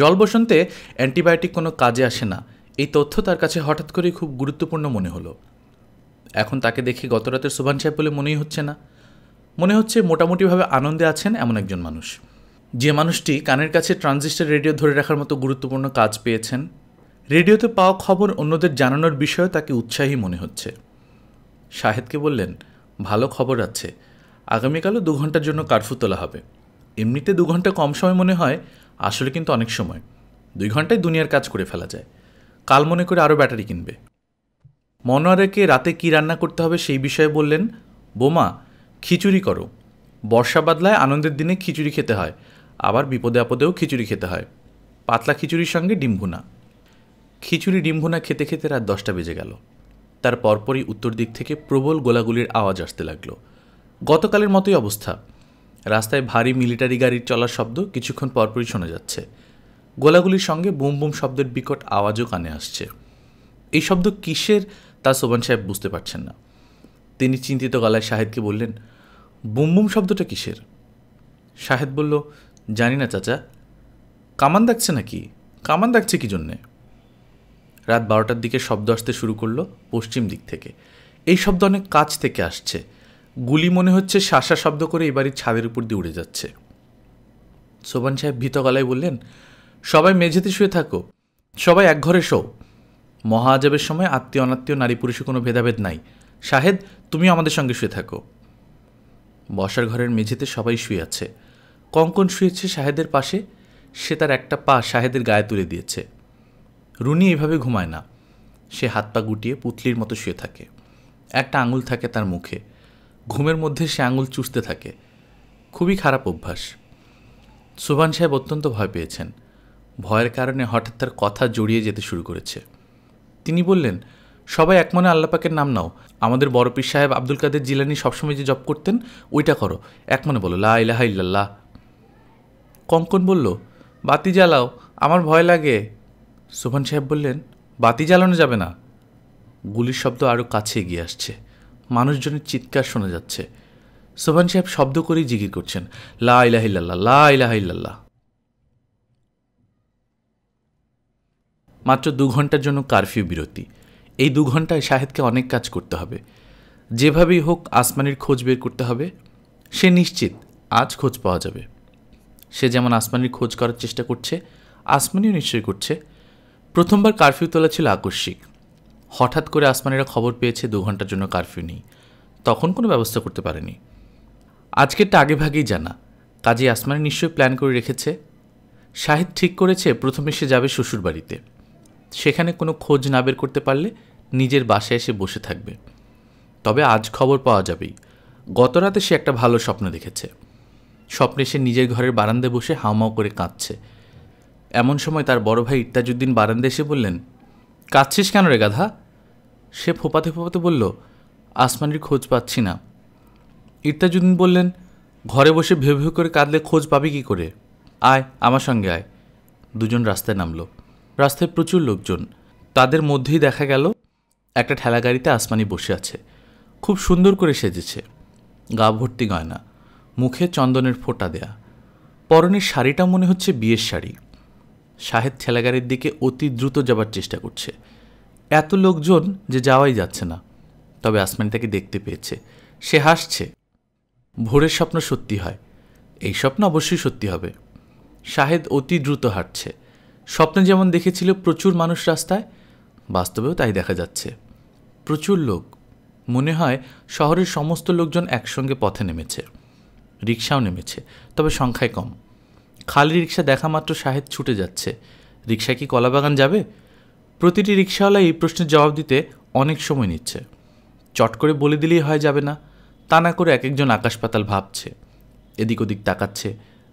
Speaker 1: জলবসন্তে অ্যান্টিবায়োটিক কোনো কাজে আসে না এই তথ্য তার কাছে হঠাৎ করেই খুব গুরুত্বপূর্ণ মনে হলো এখন তাকে দেখে গতরাতের সোভান সাহেব বলে মনেই হচ্ছে না মনে হচ্ছে মোটামুটিভাবে আনন্দে আছেন এমন একজন মানুষ যে মানুষটি কানের কাছে ট্রানজিস্টার রেডিও ধরে রাখার মতো গুরুত্বপূর্ণ কাজ পেয়েছেন রেডিওতে পাওয়া খবর অন্যদের জানানোর বিষয়ে তাকে উৎসাহী মনে হচ্ছে শাহেদকে বললেন ভালো খবর আছে আগামীকালও দু ঘন্টার জন্য কারফু তোলা হবে এমনিতে দু ঘন্টা কম সময় মনে হয় আসলে কিন্তু অনেক সময় দুই ঘন্টায় দুনিয়ার কাজ করে ফেলা যায় কাল মনে করে আরও ব্যাটারি কিনবে মনোয়ারাকে রাতে কি রান্না করতে হবে সেই বিষয়ে বললেন বোমা খিচুড়ি করো বর্ষা বাদলায় আনন্দের দিনে খিচুড়ি খেতে হয় আবার বিপদে আপদেও খিচুড়ি খেতে হয় পাতলা খিচুড়ির সঙ্গে ডিম্বুনা খিচুড়ি ডিমঘোনা খেতে খেতে রাত দশটা বেজে গেল তার পরপরই উত্তর দিক থেকে প্রবল গোলাগুলির আওয়াজ আসতে লাগলো গতকালের মতোই অবস্থা রাস্তায় ভারী মিলিটারি গাড়ির চলার শব্দ কিছুক্ষণ পরপরই শোনা যাচ্ছে গোলাগুলির সঙ্গে বুম বুম শব্দের বিকট আওয়াজও কানে আসছে এই শব্দ কিসের তা সোবান সাহেব বুঝতে পারছেন না তিনি চিন্তিত গলায় শাহেদকে বললেন বুম বুম শব্দটা কিসের শাহেদ বলল জানি না চাচা কামান দেখছে নাকি কামান দেখছে কি জন্যে রাত বারোটার দিকে শব্দ আসতে শুরু করলো পশ্চিম দিক থেকে এই শব্দ অনেক কাছ থেকে আসছে গুলি মনে হচ্ছে শাসা শব্দ করে এই বাড়ির ছাদের উপর দিয়ে উড়ে যাচ্ছে সোবান সাহেব ভীত গলায় বললেন সবাই মেঝেতে শুয়ে থাকো সবাই এক ঘরে শো মহাজাবের সময় আত্মীয় অনাত্মীয় নারী পুরুষে কোনো ভেদাভেদ নাই শাহেদ তুমি আমাদের সঙ্গে শুয়ে থাকো বসার ঘরের মেঝেতে সবাই শুয়ে আছে কঙ্কন শুয়েছে শাহেদের পাশে সে তার একটা পা শাহেদের গায়ে তুলে দিয়েছে রুনি এভাবে ঘুমায় না সে হাত পা গুটিয়ে পুতলির মতো শুয়ে থাকে একটা আঙুল থাকে তার মুখে ঘুমের মধ্যে সে আঙুল চুষতে থাকে খুবই খারাপ অভ্যাস সুভান সাহেব অত্যন্ত ভয় পেয়েছেন ভয়ের কারণে হঠাৎ তার কথা জড়িয়ে যেতে শুরু করেছে তিনি বললেন সবাই একমনে আল্লাপাকের নাম নাও আমাদের বড় পীর সাহেব আব্দুল কাদের জিলানি সবসময় যে জব করতেন ওইটা করো একমনে বলো লা ইলাহা ইল্লাল্লাহ কঙ্কন বলল বাতি জ্বালাও আমার ভয় লাগে সুভান সাহেব বললেন বাতি জ্বালানো যাবে না গুলির শব্দ আরও কাছে এগিয়ে আসছে মানুষজনের চিৎকার শোনা যাচ্ছে সুভান সাহেব শব্দ করেই জিগির করছেন লা লাহিল্লাহ লা মাত্র দু ঘন্টার জন্য কারফিউ বিরতি এই দু ঘন্টায় শাহেদকে অনেক কাজ করতে হবে যেভাবেই হোক আসমানির খোঁজ বের করতে হবে সে নিশ্চিত আজ খোঁজ পাওয়া যাবে সে যেমন আসমানির খোঁজ করার চেষ্টা করছে আসমানিও নিশ্চয়ই করছে প্রথমবার কারফিউ তোলা ছিল আকস্মিক হঠাৎ করে আসমানিরা খবর পেয়েছে দু ঘন্টার জন্য কারফিউ নেই তখন কোনো ব্যবস্থা করতে পারেনি আজকেরটা আগেভাগেই জানা কাজে আসমানি নিশ্চয়ই প্ল্যান করে রেখেছে শাহিদ ঠিক করেছে প্রথমে সে যাবে শ্বশুর বাড়িতে সেখানে কোনো খোঁজ না বের করতে পারলে নিজের বাসায় এসে বসে থাকবে তবে আজ খবর পাওয়া যাবেই গত রাতে সে একটা ভালো স্বপ্ন দেখেছে স্বপ্নে সে নিজের ঘরের বারান্দায় বসে হাওমাও করে কাঁদছে এমন সময় তার বড় ভাই ইত্তাজুদ্দিন বারান্দে এসে বললেন কাঁদছিস কেন রে গাধা সে ফোপাতে ফোপাতে বলল আসমানির খোঁজ পাচ্ছি না ইত্তাজুদ্দিন বললেন ঘরে বসে ভেউ ভেউ করে কাঁদলে খোঁজ পাবি কি করে আয় আমার সঙ্গে আয় দুজন রাস্তায় নামলো রাস্তায় প্রচুর লোকজন তাদের মধ্যেই দেখা গেল একটা ঠেলা গাড়িতে আসমানি বসে আছে খুব সুন্দর করে সেজেছে গা ভর্তি গয়না মুখে চন্দনের ফোঁটা দেয়া পরনের শাড়িটা মনে হচ্ছে বিয়ের শাড়ি শাহেদ ঠেলাগাড়ির দিকে অতি দ্রুত যাবার চেষ্টা করছে এত লোকজন যে যাওয়াই যাচ্ছে না তবে আসমানি তাকে দেখতে পেয়েছে সে হাসছে ভোরের স্বপ্ন সত্যি হয় এই স্বপ্ন অবশ্যই সত্যি হবে শাহেদ অতি দ্রুত হাঁটছে স্বপ্নে যেমন দেখেছিল প্রচুর মানুষ রাস্তায় বাস্তবেও তাই দেখা যাচ্ছে প্রচুর লোক মনে হয় শহরের সমস্ত লোকজন একসঙ্গে পথে নেমেছে রিক্সাও নেমেছে তবে সংখ্যায় কম খালি রিক্সা দেখা মাত্র শাহেদ ছুটে যাচ্ছে রিক্সা কি কলাবাগান যাবে প্রতিটি রিক্সাওয়ালা এই প্রশ্নের জবাব দিতে অনেক সময় নিচ্ছে চট করে বলে দিলেই হয় যাবে না তা না করে এক একজন আকাশ পাতাল ভাবছে এদিক ওদিক তাকাচ্ছে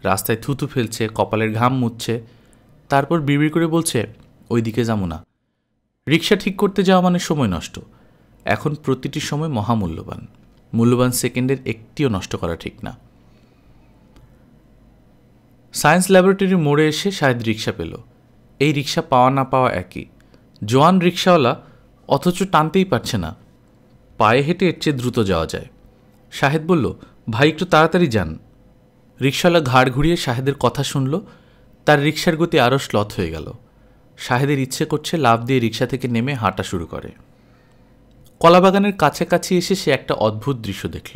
Speaker 1: রাস্তায় থুতু ফেলছে কপালের ঘাম মুচ্ছে তারপর বিড়বিড় করে বলছে ওইদিকে যাবো না রিক্সা ঠিক করতে যাওয়া মানে সময় নষ্ট এখন প্রতিটি সময় মহামূল্যবান মূল্যবান সেকেন্ডের একটিও নষ্ট করা ঠিক না সায়েন্স ল্যাবরেটরি মোড়ে এসে শাহেদ রিক্সা পেল এই রিক্সা পাওয়া না পাওয়া একই জোয়ান রিক্সাওয়ালা অথচ টানতেই পারছে না পায়ে হেঁটে এর চেয়ে দ্রুত যাওয়া যায় শাহেদ বলল ভাই একটু তাড়াতাড়ি যান রিক্সাওয়ালা ঘাড় ঘুরিয়ে শাহেদের কথা শুনল তার রিক্সার গতি আরও শ্লথ হয়ে গেল শাহেদের ইচ্ছে করছে লাভ দিয়ে রিক্সা থেকে নেমে হাঁটা শুরু করে কলাবাগানের কাছাকাছি এসে সে একটা অদ্ভুত দৃশ্য দেখল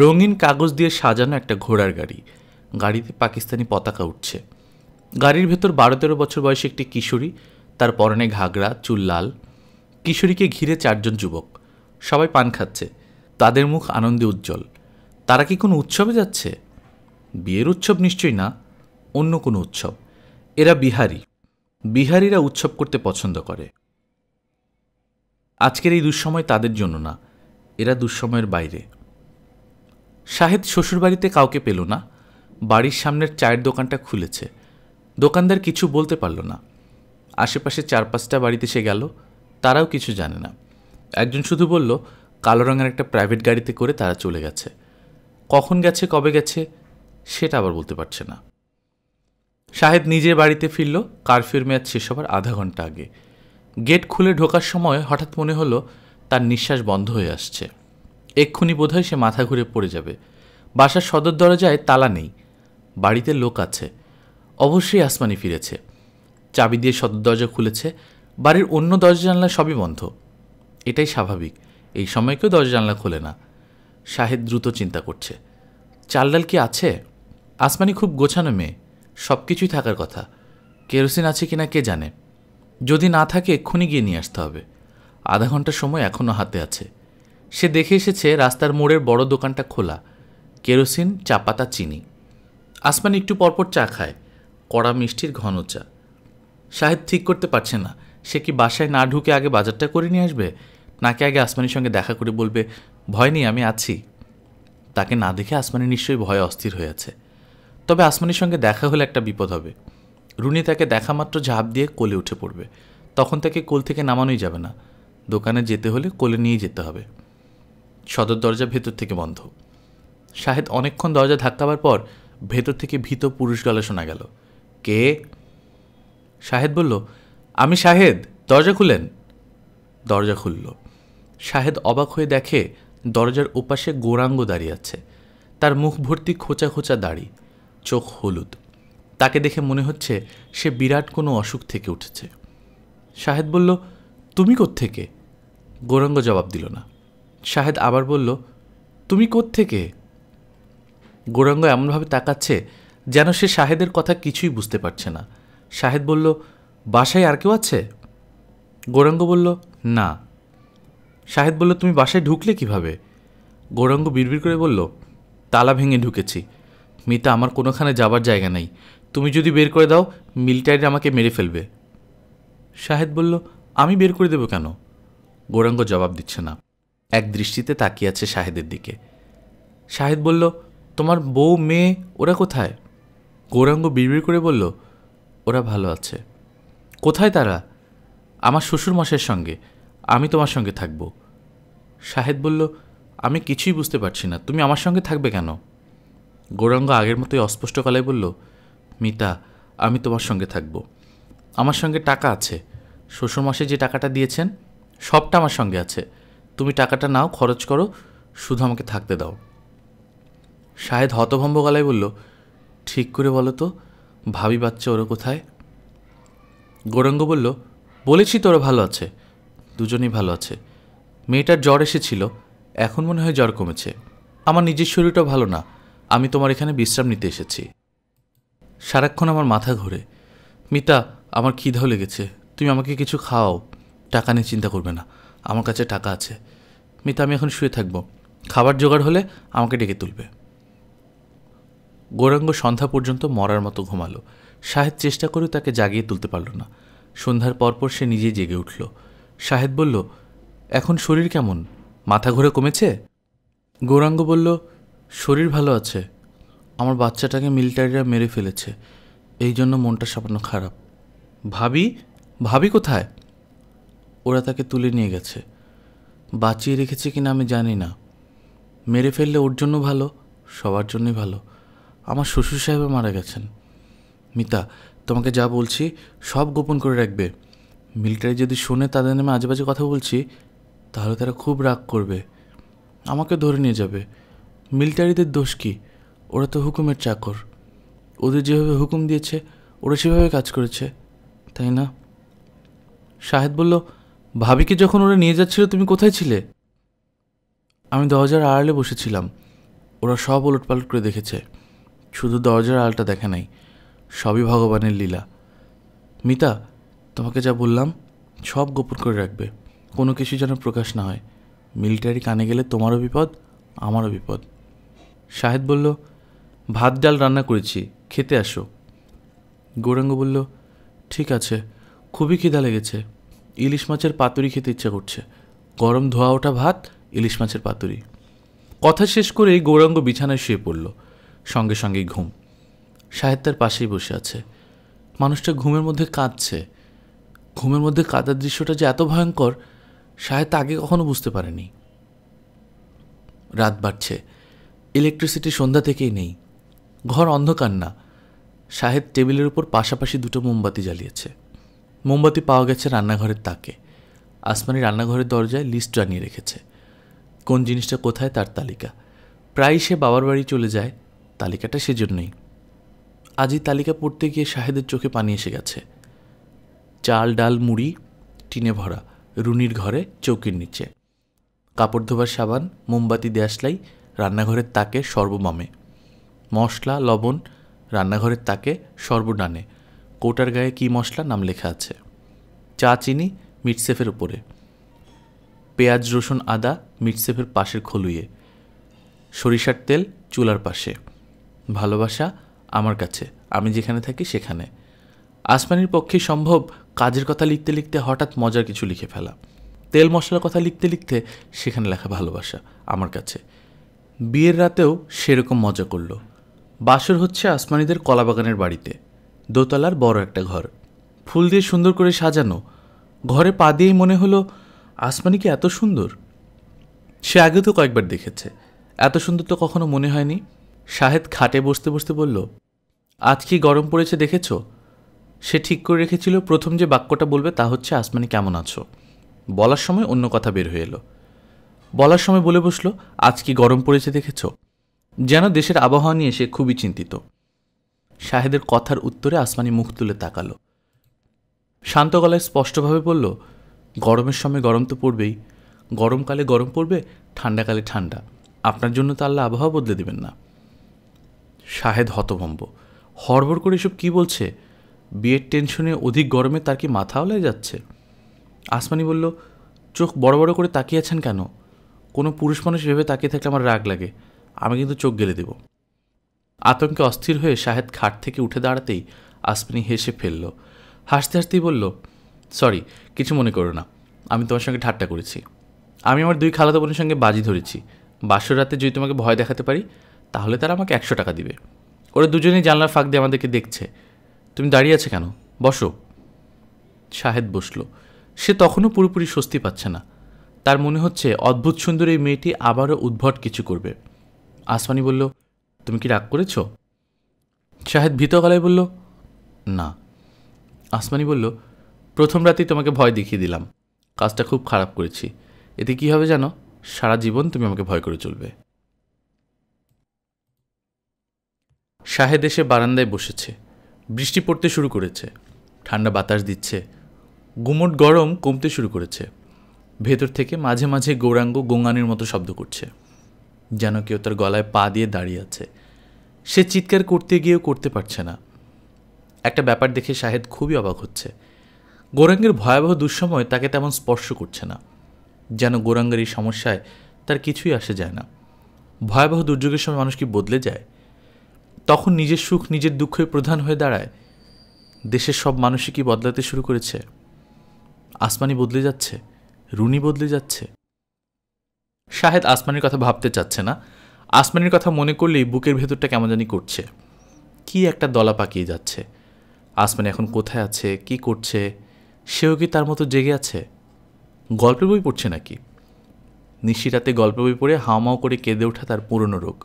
Speaker 1: রঙিন কাগজ দিয়ে সাজানো একটা ঘোড়ার গাড়ি গাড়িতে পাকিস্তানি পতাকা উঠছে গাড়ির ভেতর বারো তেরো বছর বয়সী একটি কিশোরী তার পরনে ঘাগড়া চুল লাল কিশোরীকে ঘিরে চারজন যুবক সবাই পান খাচ্ছে তাদের মুখ আনন্দে উজ্জ্বল তারা কি কোনো উৎসবে যাচ্ছে বিয়ের উৎসব নিশ্চয়ই না অন্য কোনো উৎসব এরা বিহারি বিহারিরা উৎসব করতে পছন্দ করে আজকের এই দুঃসময় তাদের জন্য না এরা দুঃসময়ের বাইরে শাহেদ শ্বশুরবাড়িতে কাউকে পেল না বাড়ির সামনের চায়ের দোকানটা খুলেছে দোকানদার কিছু বলতে পারল না আশেপাশে চার পাঁচটা বাড়িতে সে গেল তারাও কিছু জানে না একজন শুধু বলল কালো রঙের একটা প্রাইভেট গাড়িতে করে তারা চলে গেছে কখন গেছে কবে গেছে সেটা আবার বলতে পারছে না শাহেদ নিজের বাড়িতে ফিরল কারফিউর মেয়াদ শেষ হবার আধা ঘন্টা আগে গেট খুলে ঢোকার সময় হঠাৎ মনে হলো তার নিঃশ্বাস বন্ধ হয়ে আসছে এক্ষুনি বোধহয় সে মাথা ঘুরে পড়ে যাবে বাসার সদর দরজায় তালা নেই বাড়িতে লোক আছে অবশ্যই আসমানি ফিরেছে চাবি দিয়ে সদর দরজা খুলেছে বাড়ির অন্য দরজা জানলা সবই বন্ধ এটাই স্বাভাবিক এই সময় কেউ দরজা জানলা খোলে না শাহেদ দ্রুত চিন্তা করছে চালডাল কি আছে আসমানি খুব গোছানো মেয়ে সব কিছুই থাকার কথা কেরোসিন আছে কিনা কে জানে যদি না থাকে এক্ষুনি গিয়ে নিয়ে আসতে হবে আধা ঘন্টা সময় এখনও হাতে আছে সে দেখে এসেছে রাস্তার মোড়ের বড় দোকানটা খোলা কেরোসিন চাপাতা চিনি আসমান একটু পরপর চা খায় কড়া মিষ্টির ঘন চা সাহেব ঠিক করতে পারছে না সে কি বাসায় না ঢুকে আগে বাজারটা করে নিয়ে আসবে নাকি আগে আসমানির সঙ্গে দেখা করে বলবে ভয় নেই আমি আছি তাকে না দেখে আসমানি নিশ্চয়ই ভয়ে অস্থির হয়ে আছে তবে আসমানির সঙ্গে দেখা হলে একটা বিপদ হবে রুনি তাকে দেখা মাত্র ঝাঁপ দিয়ে কোলে উঠে পড়বে তখন তাকে কোল থেকে নামানোই যাবে না দোকানে যেতে হলে কোলে নিয়ে যেতে হবে সদর দরজা ভেতর থেকে বন্ধ শাহেদ অনেকক্ষণ দরজা ধাক্কাবার পর ভেতর থেকে ভীত পুরুষ গলা শোনা গেল কে শাহেদ বলল আমি শাহেদ দরজা খুলেন দরজা খুলল শাহেদ অবাক হয়ে দেখে দরজার ওপাশে গোরাঙ্গ দাঁড়িয়ে আছে তার মুখ ভর্তি খোঁচা খোঁচা দাড়ি চোখ হলুদ তাকে দেখে মনে হচ্ছে সে বিরাট কোনো অসুখ থেকে উঠেছে শাহেদ বলল তুমি কোত্থেকে গোরাঙ্গ জবাব দিল না শাহেদ আবার বলল তুমি থেকে গোরাঙ্গ এমনভাবে তাকাচ্ছে যেন সে শাহেদের কথা কিছুই বুঝতে পারছে না শাহেদ বলল বাসায় আর কেউ আছে গোরাঙ্গ বলল না শাহেদ বলল তুমি বাসায় ঢুকলে কিভাবে গৌরাঙ্গ বিড়বিড় করে বলল তালা ভেঙে ঢুকেছি মিতা আমার কোনোখানে যাবার জায়গা নেই তুমি যদি বের করে দাও মিলিটারি আমাকে মেরে ফেলবে শাহেদ বলল আমি বের করে দেব কেন গৌরাঙ্গ জবাব দিচ্ছে না এক দৃষ্টিতে তাকিয়ে আছে শাহেদের দিকে শাহেদ বলল তোমার বউ মেয়ে ওরা কোথায় গৌরাঙ্গ বিড়বিড় করে বলল ওরা ভালো আছে কোথায় তারা আমার শ্বশুরমশের সঙ্গে আমি তোমার সঙ্গে থাকব শাহেদ বলল আমি কিছুই বুঝতে পারছি না তুমি আমার সঙ্গে থাকবে কেন গৌরাঙ্গ আগের মতোই অস্পষ্ট কলায় বলল মিতা আমি তোমার সঙ্গে থাকব আমার সঙ্গে টাকা আছে মাসে যে টাকাটা দিয়েছেন সবটা আমার সঙ্গে আছে তুমি টাকাটা নাও খরচ করো শুধু আমাকে থাকতে দাও শাহেদ হতভম্ব গলায় বলল ঠিক করে বলো তো ভাবি বাচ্চা ওরা কোথায় গৌরাঙ্গ বলল বলেছি তো ওরা ভালো আছে দুজনেই ভালো আছে মেয়েটার জ্বর এসেছিল এখন মনে হয় জ্বর কমেছে আমার নিজের শরীরটা ভালো না আমি তোমার এখানে বিশ্রাম নিতে এসেছি সারাক্ষণ আমার মাথা ঘোরে মিতা আমার ধাও লেগেছে তুমি আমাকে কিছু খাওয়াও টাকা নিয়ে চিন্তা করবে না আমার কাছে টাকা আছে মিতা আমি এখন শুয়ে থাকবো খাবার জোগাড় হলে আমাকে ডেকে তুলবে গৌরাঙ্গ সন্ধ্যা পর্যন্ত মরার মতো ঘুমালো সাহেব চেষ্টা করেও তাকে জাগিয়ে তুলতে পারল না সন্ধ্যার পরপর সে নিজেই জেগে উঠল সাহেব বলল এখন শরীর কেমন মাথা ঘুরে কমেছে গৌরাঙ্গ বলল শরীর ভালো আছে আমার বাচ্চাটাকে মিলিটারিরা মেরে ফেলেছে এই জন্য মনটা সাপানো খারাপ ভাবি ভাবি কোথায় ওরা তাকে তুলে নিয়ে গেছে বাঁচিয়ে রেখেছে কিনা আমি জানি না মেরে ফেললে ওর জন্য ভালো সবার জন্যই ভালো আমার শ্বশুর সাহেবও মারা গেছেন মিতা তোমাকে যা বলছি সব গোপন করে রাখবে মিলিটারি যদি শোনে তাদের নামে আজেবাজে কথা বলছি তাহলে তারা খুব রাগ করবে আমাকে ধরে নিয়ে যাবে মিলিটারিদের দোষ কি ওরা তো হুকুমের চাকর ওদের যেভাবে হুকুম দিয়েছে ওরা সেভাবে কাজ করেছে তাই না শাহেদ বলল ভাবিকে যখন ওরা নিয়ে যাচ্ছিল তুমি কোথায় ছিলে আমি দরজার আড়ালে বসেছিলাম ওরা সব ওলটপালট করে দেখেছে শুধু দরজার আলটা দেখে নাই সবই ভগবানের লীলা মিতা তোমাকে যা বললাম সব গোপন করে রাখবে কোনো কিছু যেন প্রকাশ না হয় মিলিটারি কানে গেলে তোমারও বিপদ আমারও বিপদ শাহেদ বলল ভাত ডাল রান্না করেছি খেতে আসো গৌরাঙ্গ বলল ঠিক আছে খুবই খিদা লেগেছে ইলিশ মাছের পাতুরি খেতে ইচ্ছা করছে গরম ধোয়া ওঠা ভাত ইলিশ মাছের পাতুরি কথা শেষ করেই গৌরাঙ্গ বিছানায় শুয়ে পড়ল সঙ্গে সঙ্গে ঘুম সাহেব তার পাশেই বসে আছে মানুষটা ঘুমের মধ্যে কাঁদছে ঘুমের মধ্যে কাঁদার দৃশ্যটা যে এত ভয়ঙ্কর সাহেব আগে কখনো বুঝতে পারেনি রাত বাড়ছে ইলেকট্রিসিটি সন্ধ্যা থেকেই নেই ঘর অন্ধকার না সাহেব টেবিলের উপর পাশাপাশি দুটো মোমবাতি জ্বালিয়েছে মোমবাতি পাওয়া গেছে রান্নাঘরের তাকে আসমানি রান্নাঘরের দরজায় লিস্ট জানিয়ে রেখেছে কোন জিনিসটা কোথায় তার তালিকা প্রায়ই সে বাবার বাড়ি চলে যায় তালিকাটা সেজন্যই আজই তালিকা পড়তে গিয়ে শাহেদের চোখে পানি এসে গেছে চাল ডাল মুড়ি টিনে ভরা রুনির ঘরে চৌকির নিচে কাপড় ধোবার সাবান মোমবাতি দেয়াশলাই রান্নাঘরের তাকে সর্বমামে মশলা লবণ রান্নাঘরের তাকে সর্বডানে কোটার গায়ে কী মশলা নাম লেখা আছে চা চিনি মিটসেফের উপরে পেঁয়াজ রসুন আদা মিটসেফের পাশের খলুইয়ে সরিষার তেল চুলার পাশে ভালোবাসা আমার কাছে আমি যেখানে থাকি সেখানে আসমানির পক্ষে সম্ভব কাজের কথা লিখতে লিখতে হঠাৎ মজার কিছু লিখে ফেলা তেল মশলার কথা লিখতে লিখতে সেখানে লেখা ভালোবাসা আমার কাছে বিয়ের রাতেও সেরকম মজা করল বাসর হচ্ছে আসমানিদের কলাবাগানের বাড়িতে দোতলার বড় একটা ঘর ফুল দিয়ে সুন্দর করে সাজানো ঘরে পা দিয়েই মনে হলো আসমানি কি এত সুন্দর সে আগে তো কয়েকবার দেখেছে এত সুন্দর তো কখনো মনে হয়নি শাহেদ খাটে বসতে বসতে বলল আজ কি গরম পড়েছে দেখেছ সে ঠিক করে রেখেছিল প্রথম যে বাক্যটা বলবে তা হচ্ছে আসমানি কেমন আছো বলার সময় অন্য কথা বের হয়ে এলো বলার সময় বলে বসলো আজ কি গরম পড়েছে দেখেছ যেন দেশের আবহাওয়া নিয়ে সে খুবই চিন্তিত শাহেদের কথার উত্তরে আসমানি মুখ তুলে তাকালো শান্ত গলায় স্পষ্টভাবে বলল গরমের সময় গরম তো পড়বেই গরমকালে গরম পড়বে ঠান্ডাকালে ঠান্ডা আপনার জন্য তো আল্লাহ আবহাওয়া বদলে দেবেন না শাহেদ হতভম্ব হড়বড় করে এসব কি বলছে বিয়ের টেনশনে অধিক গরমে তার কি মাথা ওলাই যাচ্ছে আসমানি বলল চোখ বড় বড় করে তাকিয়ে আছেন কেন কোনো পুরুষ মানুষ ভেবে তাকিয়ে থাকলে আমার রাগ লাগে আমি কিন্তু চোখ গেলে দেব আতঙ্কে অস্থির হয়ে শাহেদ খাট থেকে উঠে দাঁড়াতেই আসমানি হেসে ফেলল হাসতে হাসতেই বলল সরি কিছু মনে করো না আমি তোমার সঙ্গে ঠাট্টা করেছি আমি আমার দুই খালাতো বোনের সঙ্গে বাজি ধরেছি বাসর রাতে যদি তোমাকে ভয় দেখাতে পারি তাহলে তারা আমাকে একশো টাকা দিবে ওরা দুজনেই জানলার ফাঁক দিয়ে আমাদেরকে দেখছে তুমি দাঁড়িয়ে আছে কেন বসো শাহেদ বসল সে তখনও পুরোপুরি স্বস্তি পাচ্ছে না তার মনে হচ্ছে অদ্ভুত সুন্দর এই মেয়েটি আবারও উদ্ভট কিছু করবে আসমানি বলল তুমি কি রাগ করেছ শাহেদ ভীত গলায় বলল না আসমানি বলল প্রথম রাতেই তোমাকে ভয় দেখিয়ে দিলাম কাজটা খুব খারাপ করেছি এতে কি হবে জানো সারা জীবন তুমি আমাকে ভয় করে চলবে শাহেদ এসে বারান্দায় বসেছে বৃষ্টি পড়তে শুরু করেছে ঠান্ডা বাতাস দিচ্ছে গুমট গরম কমতে শুরু করেছে ভেতর থেকে মাঝে মাঝে গৌরাঙ্গ গঙ্গানির মতো শব্দ করছে যেন কেউ তার গলায় পা দিয়ে দাঁড়িয়ে আছে সে চিৎকার করতে গিয়েও করতে পারছে না একটা ব্যাপার দেখে শাহেদ খুবই অবাক হচ্ছে গৌরাঙ্গের ভয়াবহ দুঃসময় তাকে তেমন স্পর্শ করছে না যেন গৌরাঙ্গের এই সমস্যায় তার কিছুই আসে যায় না ভয়াবহ দুর্যোগের সময় মানুষ কি বদলে যায় তখন নিজের সুখ নিজের দুঃখই প্রধান হয়ে দাঁড়ায় দেশের সব মানুষই কি বদলাতে শুরু করেছে আসমানি বদলে যাচ্ছে রুনি বদলে যাচ্ছে শাহেদ আসমানির কথা ভাবতে চাচ্ছে না আসমানির কথা মনে করলেই বুকের ভেতরটা কেমন জানি করছে কি একটা দলা পাকিয়ে যাচ্ছে আসমানি এখন কোথায় আছে কি করছে সেও কি তার মতো জেগে আছে গল্পের বই পড়ছে নাকি নিশি রাতে গল্প বই পড়ে হাওমাও করে কেঁদে ওঠা তার পুরনো রোগ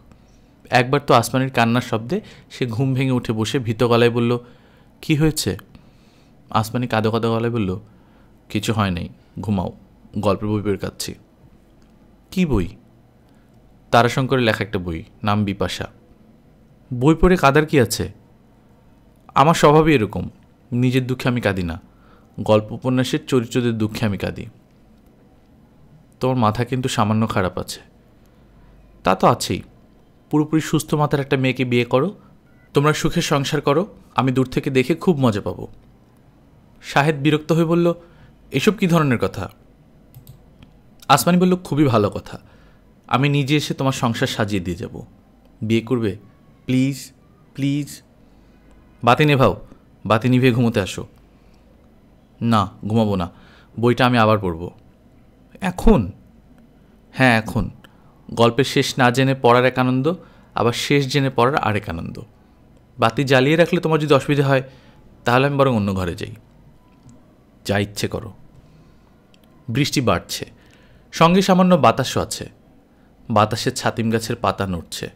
Speaker 1: একবার তো আসমানির কান্নার শব্দে সে ঘুম ভেঙে উঠে বসে ভীত গলায় বলল কি হয়েছে আসমানি কাঁদো কাঁদো গলায় বলল কিছু হয় নাই ঘুমাও গল্পের বই বের কাচ্ছি কী বই তারাশঙ্করের লেখা একটা বই নাম বিপাশা বই পড়ে কাদার কি আছে আমার স্বভাবই এরকম নিজের দুঃখে আমি কাঁদি না গল্প উপন্যাসের চরিত্রদের দুঃখে আমি কাঁদি তোমার মাথা কিন্তু সামান্য খারাপ আছে তা তো আছেই পুরোপুরি সুস্থ মাথার একটা মেয়েকে বিয়ে করো তোমরা সুখে সংসার করো আমি দূর থেকে দেখে খুব মজা পাবো শাহেদ বিরক্ত হয়ে বলল এসব কি ধরনের কথা আসমানি বলল খুবই ভালো কথা আমি নিজে এসে তোমার সংসার সাজিয়ে দিয়ে যাব বিয়ে করবে প্লিজ প্লিজ বাতি নেভাও বাতি নিভিয়ে ঘুমোতে আসো না ঘুমাবো না বইটা আমি আবার পড়ব এখন হ্যাঁ এখন গল্পের শেষ না জেনে পড়ার এক আনন্দ আবার শেষ জেনে পড়ার আরেক আনন্দ বাতি জ্বালিয়ে রাখলে তোমার যদি অসুবিধা হয় তাহলে আমি বরং অন্য ঘরে যাই যা ইচ্ছে করো বৃষ্টি বাড়ছে সঙ্গে সামান্য বাতাসও আছে বাতাসে ছাতিম গাছের পাতা নড়ছে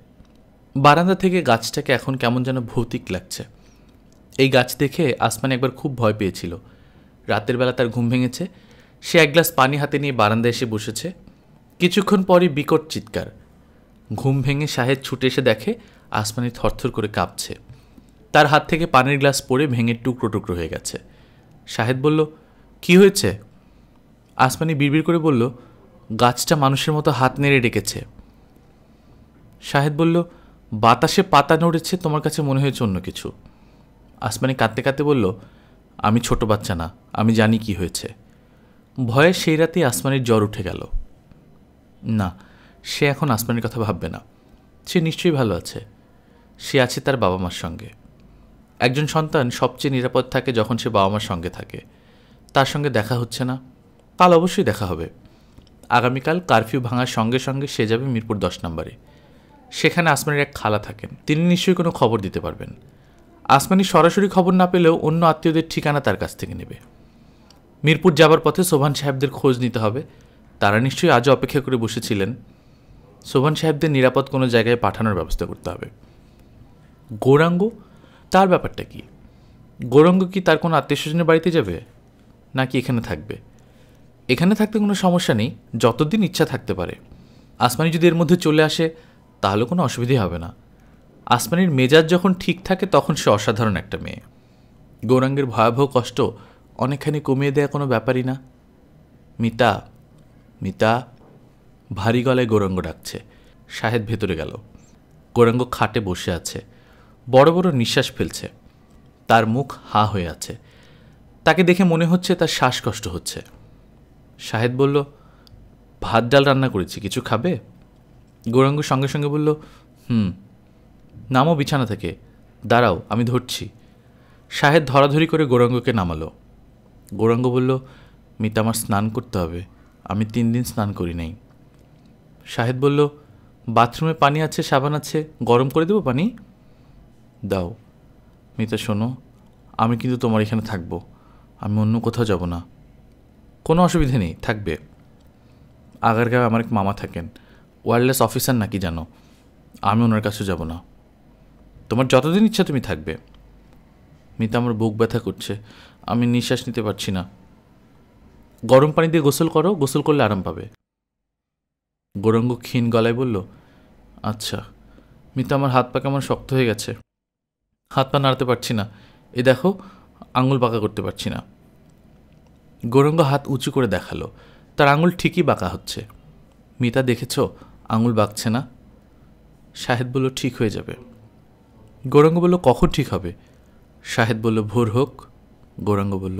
Speaker 1: বারান্দা থেকে গাছটাকে এখন কেমন যেন ভৌতিক লাগছে এই গাছ দেখে আসমান একবার খুব ভয় পেয়েছিল রাতের বেলা তার ঘুম ভেঙেছে সে এক গ্লাস পানি হাতে নিয়ে বারান্দায় এসে বসেছে কিছুক্ষণ পরই বিকট চিৎকার ঘুম ভেঙে সাহেব ছুটে এসে দেখে আসমানি থরথর করে কাঁপছে তার হাত থেকে পানির গ্লাস পড়ে ভেঙে টুকরো টুকরো হয়ে গেছে সাহেব বলল কি হয়েছে আসমানি বিড়বিড় করে বলল গাছটা মানুষের মতো হাত নেড়ে ডেকেছে শাহেদ বলল বাতাসে পাতা নড়েছে তোমার কাছে মনে হয়েছে অন্য কিছু আসমানি কাঁদতে কাঁদতে বলল আমি ছোট বাচ্চা না আমি জানি কি হয়েছে ভয়ে সেই রাতেই আসমানির জ্বর উঠে গেল না সে এখন আসমানের কথা ভাববে না সে নিশ্চয়ই ভালো আছে সে আছে তার বাবা মার সঙ্গে একজন সন্তান সবচেয়ে নিরাপদ থাকে যখন সে বাবা মার সঙ্গে থাকে তার সঙ্গে দেখা হচ্ছে না কাল অবশ্যই দেখা হবে আগামীকাল কারফিউ ভাঙার সঙ্গে সঙ্গে সে যাবে মিরপুর দশ নম্বরে সেখানে আসমানের এক খালা থাকেন তিনি নিশ্চয়ই কোনো খবর দিতে পারবেন আসমানি সরাসরি খবর না পেলেও অন্য আত্মীয়দের ঠিকানা তার কাছ থেকে নেবে মিরপুর যাবার পথে সোভান সাহেবদের খোঁজ নিতে হবে তারা নিশ্চয়ই আজও অপেক্ষা করে বসেছিলেন সোভান সাহেবদের নিরাপদ কোনো জায়গায় পাঠানোর ব্যবস্থা করতে হবে গৌরাঙ্গ তার ব্যাপারটা কি গৌরাঙ্গ কি তার কোনো আত্মীয় স্বজনের বাড়িতে যাবে নাকি এখানে থাকবে এখানে থাকতে কোনো সমস্যা নেই যতদিন ইচ্ছা থাকতে পারে আসমানি যদি এর মধ্যে চলে আসে তাহলে কোনো অসুবিধে হবে না আসমানির মেজাজ যখন ঠিক থাকে তখন সে অসাধারণ একটা মেয়ে গৌরাঙ্গের ভয়াবহ কষ্ট অনেকখানি কমিয়ে দেয়া কোনো ব্যাপারই না মিতা মিতা ভারী গলায় গৌরাঙ্গ ডাকছে সাহেদ ভেতরে গেল গৌরাঙ্গ খাটে বসে আছে বড় বড় নিঃশ্বাস ফেলছে তার মুখ হা হয়ে আছে তাকে দেখে মনে হচ্ছে তার শ্বাসকষ্ট হচ্ছে শাহেদ বলল ভাত ডাল রান্না করেছি কিছু খাবে গৌরাঙ্গ সঙ্গে সঙ্গে বলল হুম নামো বিছানা থেকে দাঁড়াও আমি ধরছি শাহেদ ধরাধরি করে গৌরাঙ্গকে নামালো গৌরাঙ্গ বলল মিতা আমার স্নান করতে হবে আমি তিন দিন স্নান করি নাই শাহেদ বলল বাথরুমে পানি আছে সাবান আছে গরম করে দেবো পানি দাও মিতা শোনো আমি কিন্তু তোমার এখানে থাকবো আমি অন্য কোথাও যাব না কোনো অসুবিধে নেই থাকবে গায়ে আমার এক মামা থাকেন ওয়ারলেস অফিসার নাকি জানো আমি ওনার কাছে যাব না তোমার যতদিন ইচ্ছা তুমি থাকবে মিতা আমার বুক ব্যথা করছে আমি নিঃশ্বাস নিতে পারছি না গরম পানি দিয়ে গোসল করো গোসল করলে আরাম পাবে গৌরাঙ্গ ক্ষীণ গলায় বলল আচ্ছা মিতা আমার হাত পা কেমন শক্ত হয়ে গেছে হাত পা নাড়াতে পারছি না এ দেখো আঙুল বাঁকা করতে পারছি না গৌরাঙ্গ হাত উঁচু করে দেখালো তার আঙুল ঠিকই বাঁকা হচ্ছে মিতা দেখেছ আঙুল বাঁকছে না শাহেদ বলল ঠিক হয়ে যাবে গৌরাঙ্গ বলল কখন ঠিক হবে শাহেদ বলল ভোর হোক গৌরাঙ্গ বলল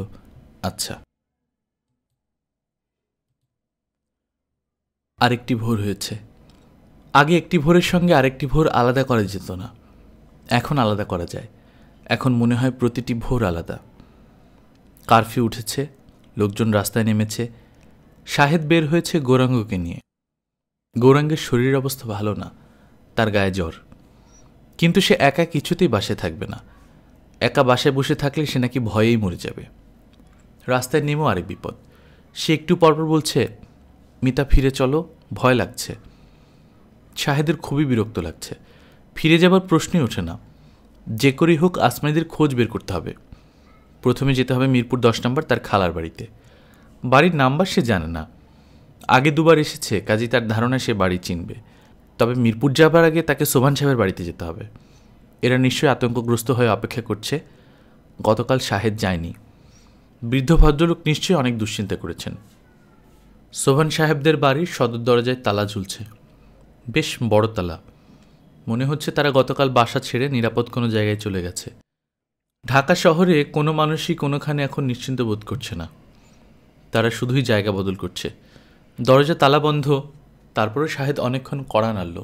Speaker 1: আচ্ছা আরেকটি ভোর হয়েছে আগে একটি ভোরের সঙ্গে আরেকটি ভোর আলাদা করা যেত না এখন আলাদা করা যায় এখন মনে হয় প্রতিটি ভোর আলাদা কারফিউ উঠেছে লোকজন রাস্তায় নেমেছে শাহেদ বের হয়েছে গৌরাঙ্গকে নিয়ে গৌরাঙ্গের শরীর অবস্থা ভালো না তার গায়ে জ্বর কিন্তু সে একা কিছুতেই বাসে থাকবে না একা বাসায় বসে থাকলে সে নাকি ভয়েই মরে যাবে রাস্তায় নেমেও আরেক বিপদ সে একটু পরপর বলছে মিতা ফিরে চলো ভয় লাগছে শাহেদের খুবই বিরক্ত লাগছে ফিরে যাবার প্রশ্নই ওঠে না যে করেই হোক আসমাইদের খোঁজ বের করতে হবে প্রথমে যেতে হবে মিরপুর দশ নম্বর তার খালার বাড়িতে বাড়ির নাম্বার সে জানে না আগে দুবার এসেছে কাজেই তার ধারণা সে বাড়ি চিনবে তবে মিরপুর যাবার আগে তাকে সোভান সাহেবের বাড়িতে যেতে হবে এরা নিশ্চয়ই আতঙ্কগ্রস্ত হয়ে অপেক্ষা করছে গতকাল শাহেদ যায়নি বৃদ্ধ ভদ্রলোক নিশ্চয়ই অনেক দুশ্চিন্তা করেছেন সোভান সাহেবদের বাড়ির সদর দরজায় তালা ঝুলছে বেশ বড় তালা মনে হচ্ছে তারা গতকাল বাসা ছেড়ে নিরাপদ কোনো জায়গায় চলে গেছে ঢাকা শহরে কোনো মানুষই কোনোখানে এখন নিশ্চিন্ত বোধ করছে না তারা শুধুই জায়গা বদল করছে দরজা তালা বন্ধ তারপরে শাহেদ অনেকক্ষণ কড়া নাড়ল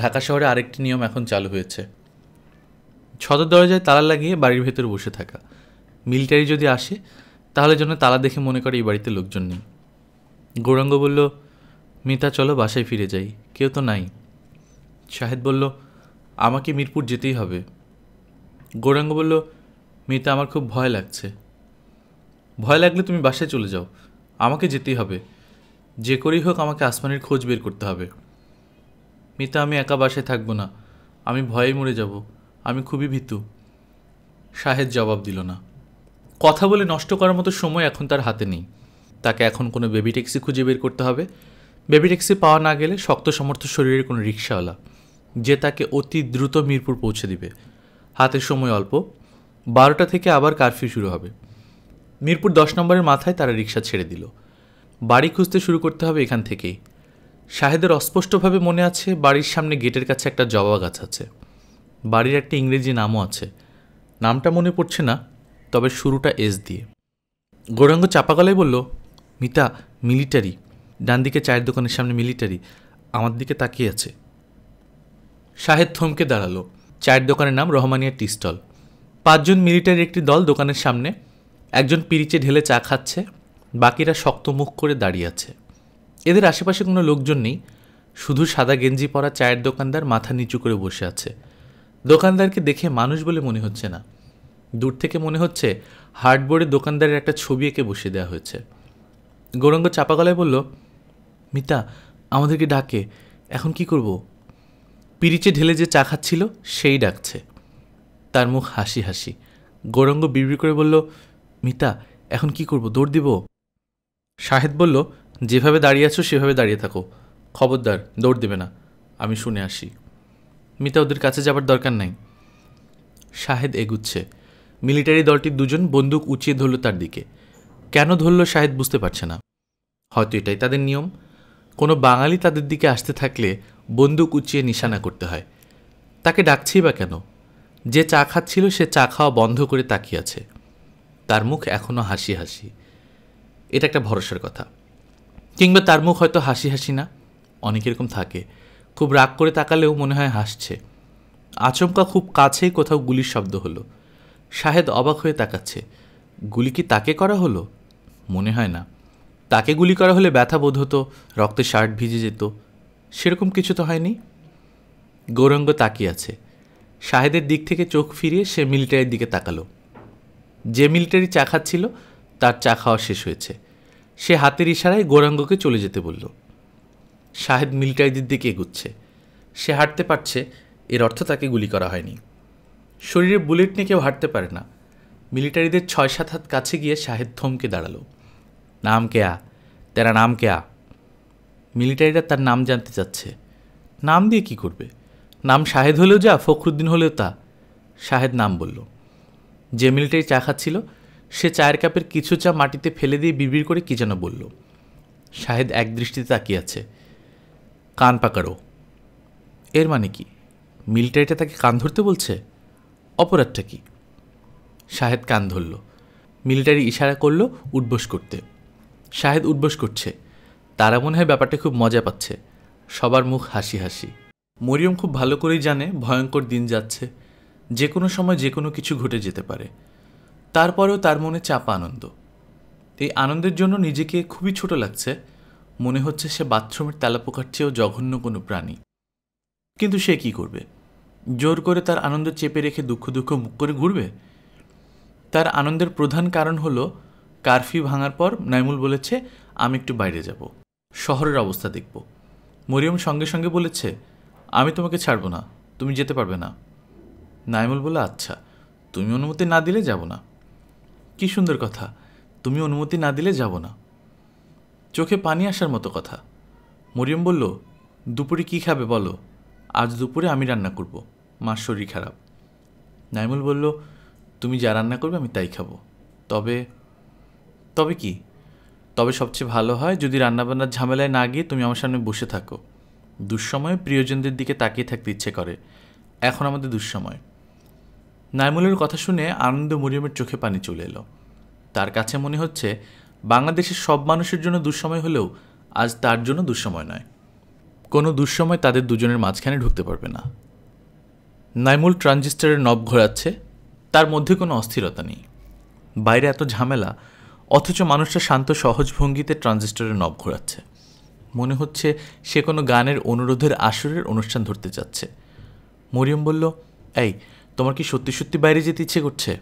Speaker 1: ঢাকা শহরে আরেকটি নিয়ম এখন চালু হয়েছে সদর দরজায় তালা লাগিয়ে বাড়ির ভেতর বসে থাকা মিলিটারি যদি আসে তাহলে যেন তালা দেখে মনে করে এই বাড়িতে লোকজন নেই গৌরাঙ্গ বলল মিতা চলো বাসায় ফিরে যাই কেউ তো নাই শাহেদ বলল আমাকে মিরপুর যেতেই হবে গৌরাঙ্গ বলল মিতা আমার খুব ভয় লাগছে ভয় লাগলে তুমি বাসায় চলে যাও আমাকে যেতেই হবে যে করেই হোক আমাকে আসমানের খোঁজ বের করতে হবে মিতা আমি একা বাসায় থাকবো না আমি ভয়ে মরে যাব আমি খুবই ভীতু শাহেদ জবাব দিল না কথা বলে নষ্ট করার মতো সময় এখন তার হাতে নেই তাকে এখন কোনো বেবি ট্যাক্সি খুঁজে বের করতে হবে বেবি ট্যাক্সি পাওয়া না গেলে শক্ত সমর্থ শরীরের কোনো রিক্সাওয়ালা যে তাকে অতি দ্রুত মিরপুর পৌঁছে দিবে হাতের সময় অল্প বারোটা থেকে আবার কারফিউ শুরু হবে মিরপুর দশ নম্বরের মাথায় তারা রিক্সা ছেড়ে দিল বাড়ি খুঁজতে শুরু করতে হবে এখান থেকেই শাহেদের অস্পষ্টভাবে মনে আছে বাড়ির সামনে গেটের কাছে একটা জবা গাছ আছে বাড়ির একটা ইংরেজি নামও আছে নামটা মনে পড়ছে না তবে শুরুটা এস দিয়ে গৌরাঙ্গ চাপা গলায় বলল মিতা মিলিটারি ডান দিকে চায়ের দোকানের সামনে মিলিটারি আমার দিকে তাকিয়ে আছে শাহেদ থমকে দাঁড়ালো চায়ের দোকানের নাম রহমানিয়া টি স্টল পাঁচজন মিলিটারি একটি দল দোকানের সামনে একজন পিরিচে ঢেলে চা খাচ্ছে বাকিরা শক্ত মুখ করে দাঁড়িয়ে আছে এদের আশেপাশে কোনো লোকজন নেই শুধু সাদা গেঞ্জি পরা চায়ের দোকানদার মাথা নিচু করে বসে আছে দোকানদারকে দেখে মানুষ বলে মনে হচ্ছে না দূর থেকে মনে হচ্ছে হার্ডবোর্ডে দোকানদারের একটা ছবি এঁকে বসিয়ে দেওয়া হয়েছে গৌরাঙ্গ চাপা গলায় বলল মিতা আমাদেরকে ডাকে এখন কি করব পিরিচে ঢেলে যে চা খাচ্ছিল সেই ডাকছে তার মুখ হাসি হাসি গৌরাঙ্গ বিড়বিড় করে বলল মিতা এখন কি করব দৌড় দিব শাহেদ বলল যেভাবে দাঁড়িয়ে আছো সেভাবে দাঁড়িয়ে থাকো খবরদার দৌড় দেবে না আমি শুনে আসি মিতা ওদের কাছে যাবার দরকার নাই শাহেদ এগুচ্ছে মিলিটারি দলটির দুজন বন্দুক উঁচিয়ে ধরল তার দিকে কেন ধরল শাহেদ বুঝতে পারছে না হয়তো এটাই তাদের নিয়ম কোনো বাঙালি তাদের দিকে আসতে থাকলে বন্দুক উঁচিয়ে নিশানা করতে হয় তাকে ডাকছি বা কেন যে চা খাচ্ছিল সে চা খাওয়া বন্ধ করে তাকিয়ে আছে তার মুখ এখনও হাসি হাসি এটা একটা ভরসার কথা কিংবা তার মুখ হয়তো হাসি হাসি না অনেক এরকম থাকে খুব রাগ করে তাকালেও মনে হয় হাসছে আচমকা খুব কাছেই কোথাও গুলির শব্দ হলো শাহেদ অবাক হয়ে তাকাচ্ছে গুলি কি তাকে করা হলো মনে হয় না তাকে গুলি করা হলে ব্যথা বোধ হতো রক্তে শার্ট ভিজে যেত সেরকম কিছু তো হয়নি গৌরাঙ্গ তাকিয়ে আছে শাহেদের দিক থেকে চোখ ফিরিয়ে সে মিলিটারির দিকে তাকালো যে মিলিটারি চা খাচ্ছিল তার চা খাওয়া শেষ হয়েছে সে হাতের ইশারায় গৌরাঙ্গকে চলে যেতে বলল শাহেদ মিলিটারিদের দিকে এগুচ্ছে সে হাঁটতে পারছে এর অর্থ তাকে গুলি করা হয়নি শরীরে বুলেট নিয়ে কেউ হাঁটতে পারে না মিলিটারিদের ছয় সাত হাত কাছে গিয়ে শাহেদ থমকে দাঁড়ালো নাম কেয়া তেরা নাম কেয়া মিলিটারিরা তার নাম জানতে চাচ্ছে নাম দিয়ে কি করবে নাম শাহেদ হলেও যা ফখরুদ্দিন হলেও তা শাহেদ নাম বলল যে মিলিটারি চা খাচ্ছিল সে চায়ের কাপের কিছু চা মাটিতে ফেলে দিয়ে বিড়বিড় করে কী যেন বলল শাহেদ এক দৃষ্টিতে তাকিয়ে আছে কান পাকারও এর মানে কি মিলিটারিটা তাকে কান ধরতে বলছে অপরাধটা কি শাহেদ কান ধরল মিলিটারি ইশারা করলো উঠবোস করতে শাহেদ উদ্বোস করছে তারা মনে হয় ব্যাপারটা খুব মজা পাচ্ছে সবার মুখ হাসি হাসি মরিয়ম খুব ভালো করেই জানে ভয়ঙ্কর দিন যাচ্ছে যে কোনো সময় যে কোনো কিছু ঘটে যেতে পারে তারপরেও তার মনে চাপা আনন্দ এই আনন্দের জন্য নিজেকে খুবই ছোট লাগছে মনে হচ্ছে সে বাথরুমের পোকার চেয়েও জঘন্য কোনো প্রাণী কিন্তু সে কি করবে জোর করে তার আনন্দ চেপে রেখে দুঃখ দুঃখ মুখ করে ঘুরবে তার আনন্দের প্রধান কারণ হলো কারফিউ ভাঙার পর নাইমুল বলেছে আমি একটু বাইরে যাব শহরের অবস্থা দেখব মরিয়ম সঙ্গে সঙ্গে বলেছে আমি তোমাকে ছাড়বো না তুমি যেতে পারবে না নাইমুল বলে আচ্ছা তুমি অনুমতি না দিলে যাব না কি সুন্দর কথা তুমি অনুমতি না দিলে যাব না চোখে পানি আসার মতো কথা মরিয়ম বলল দুপুরে কি খাবে বলো আজ দুপুরে আমি রান্না করব মার শরীর খারাপ নাইমুল বলল তুমি যা রান্না করবে আমি তাই খাবো তবে তবে কি তবে সবচেয়ে ভালো হয় যদি রান্নাবান্নার ঝামেলায় না গিয়ে তুমি আমার সামনে বসে থাকো দুঃসময়ে প্রিয়জনদের দিকে তাকিয়ে থাকতে ইচ্ছে করে এখন আমাদের দুঃসময় নাইমুলের কথা শুনে আনন্দ মরিয়মের চোখে পানি চলে এলো তার কাছে মনে হচ্ছে বাংলাদেশের সব মানুষের জন্য দুঃসময় হলেও আজ তার জন্য দুঃসময় নয় কোনো দুঃসময় তাদের দুজনের মাঝখানে ঢুকতে পারবে না নাইমুল ট্রানজিস্টারের নব ঘোরাচ্ছে তার মধ্যে কোনো অস্থিরতা নেই বাইরে এত ঝামেলা অথচ মানুষটা শান্ত সহজ ভঙ্গিতে ট্রানজিস্টরের নব ঘোরাচ্ছে মনে হচ্ছে সে কোনো গানের অনুরোধের আসরের অনুষ্ঠান ধরতে যাচ্ছে মরিয়ম বলল এই তোমার কি সত্যি সত্যি বাইরে যেতে ইচ্ছে করছে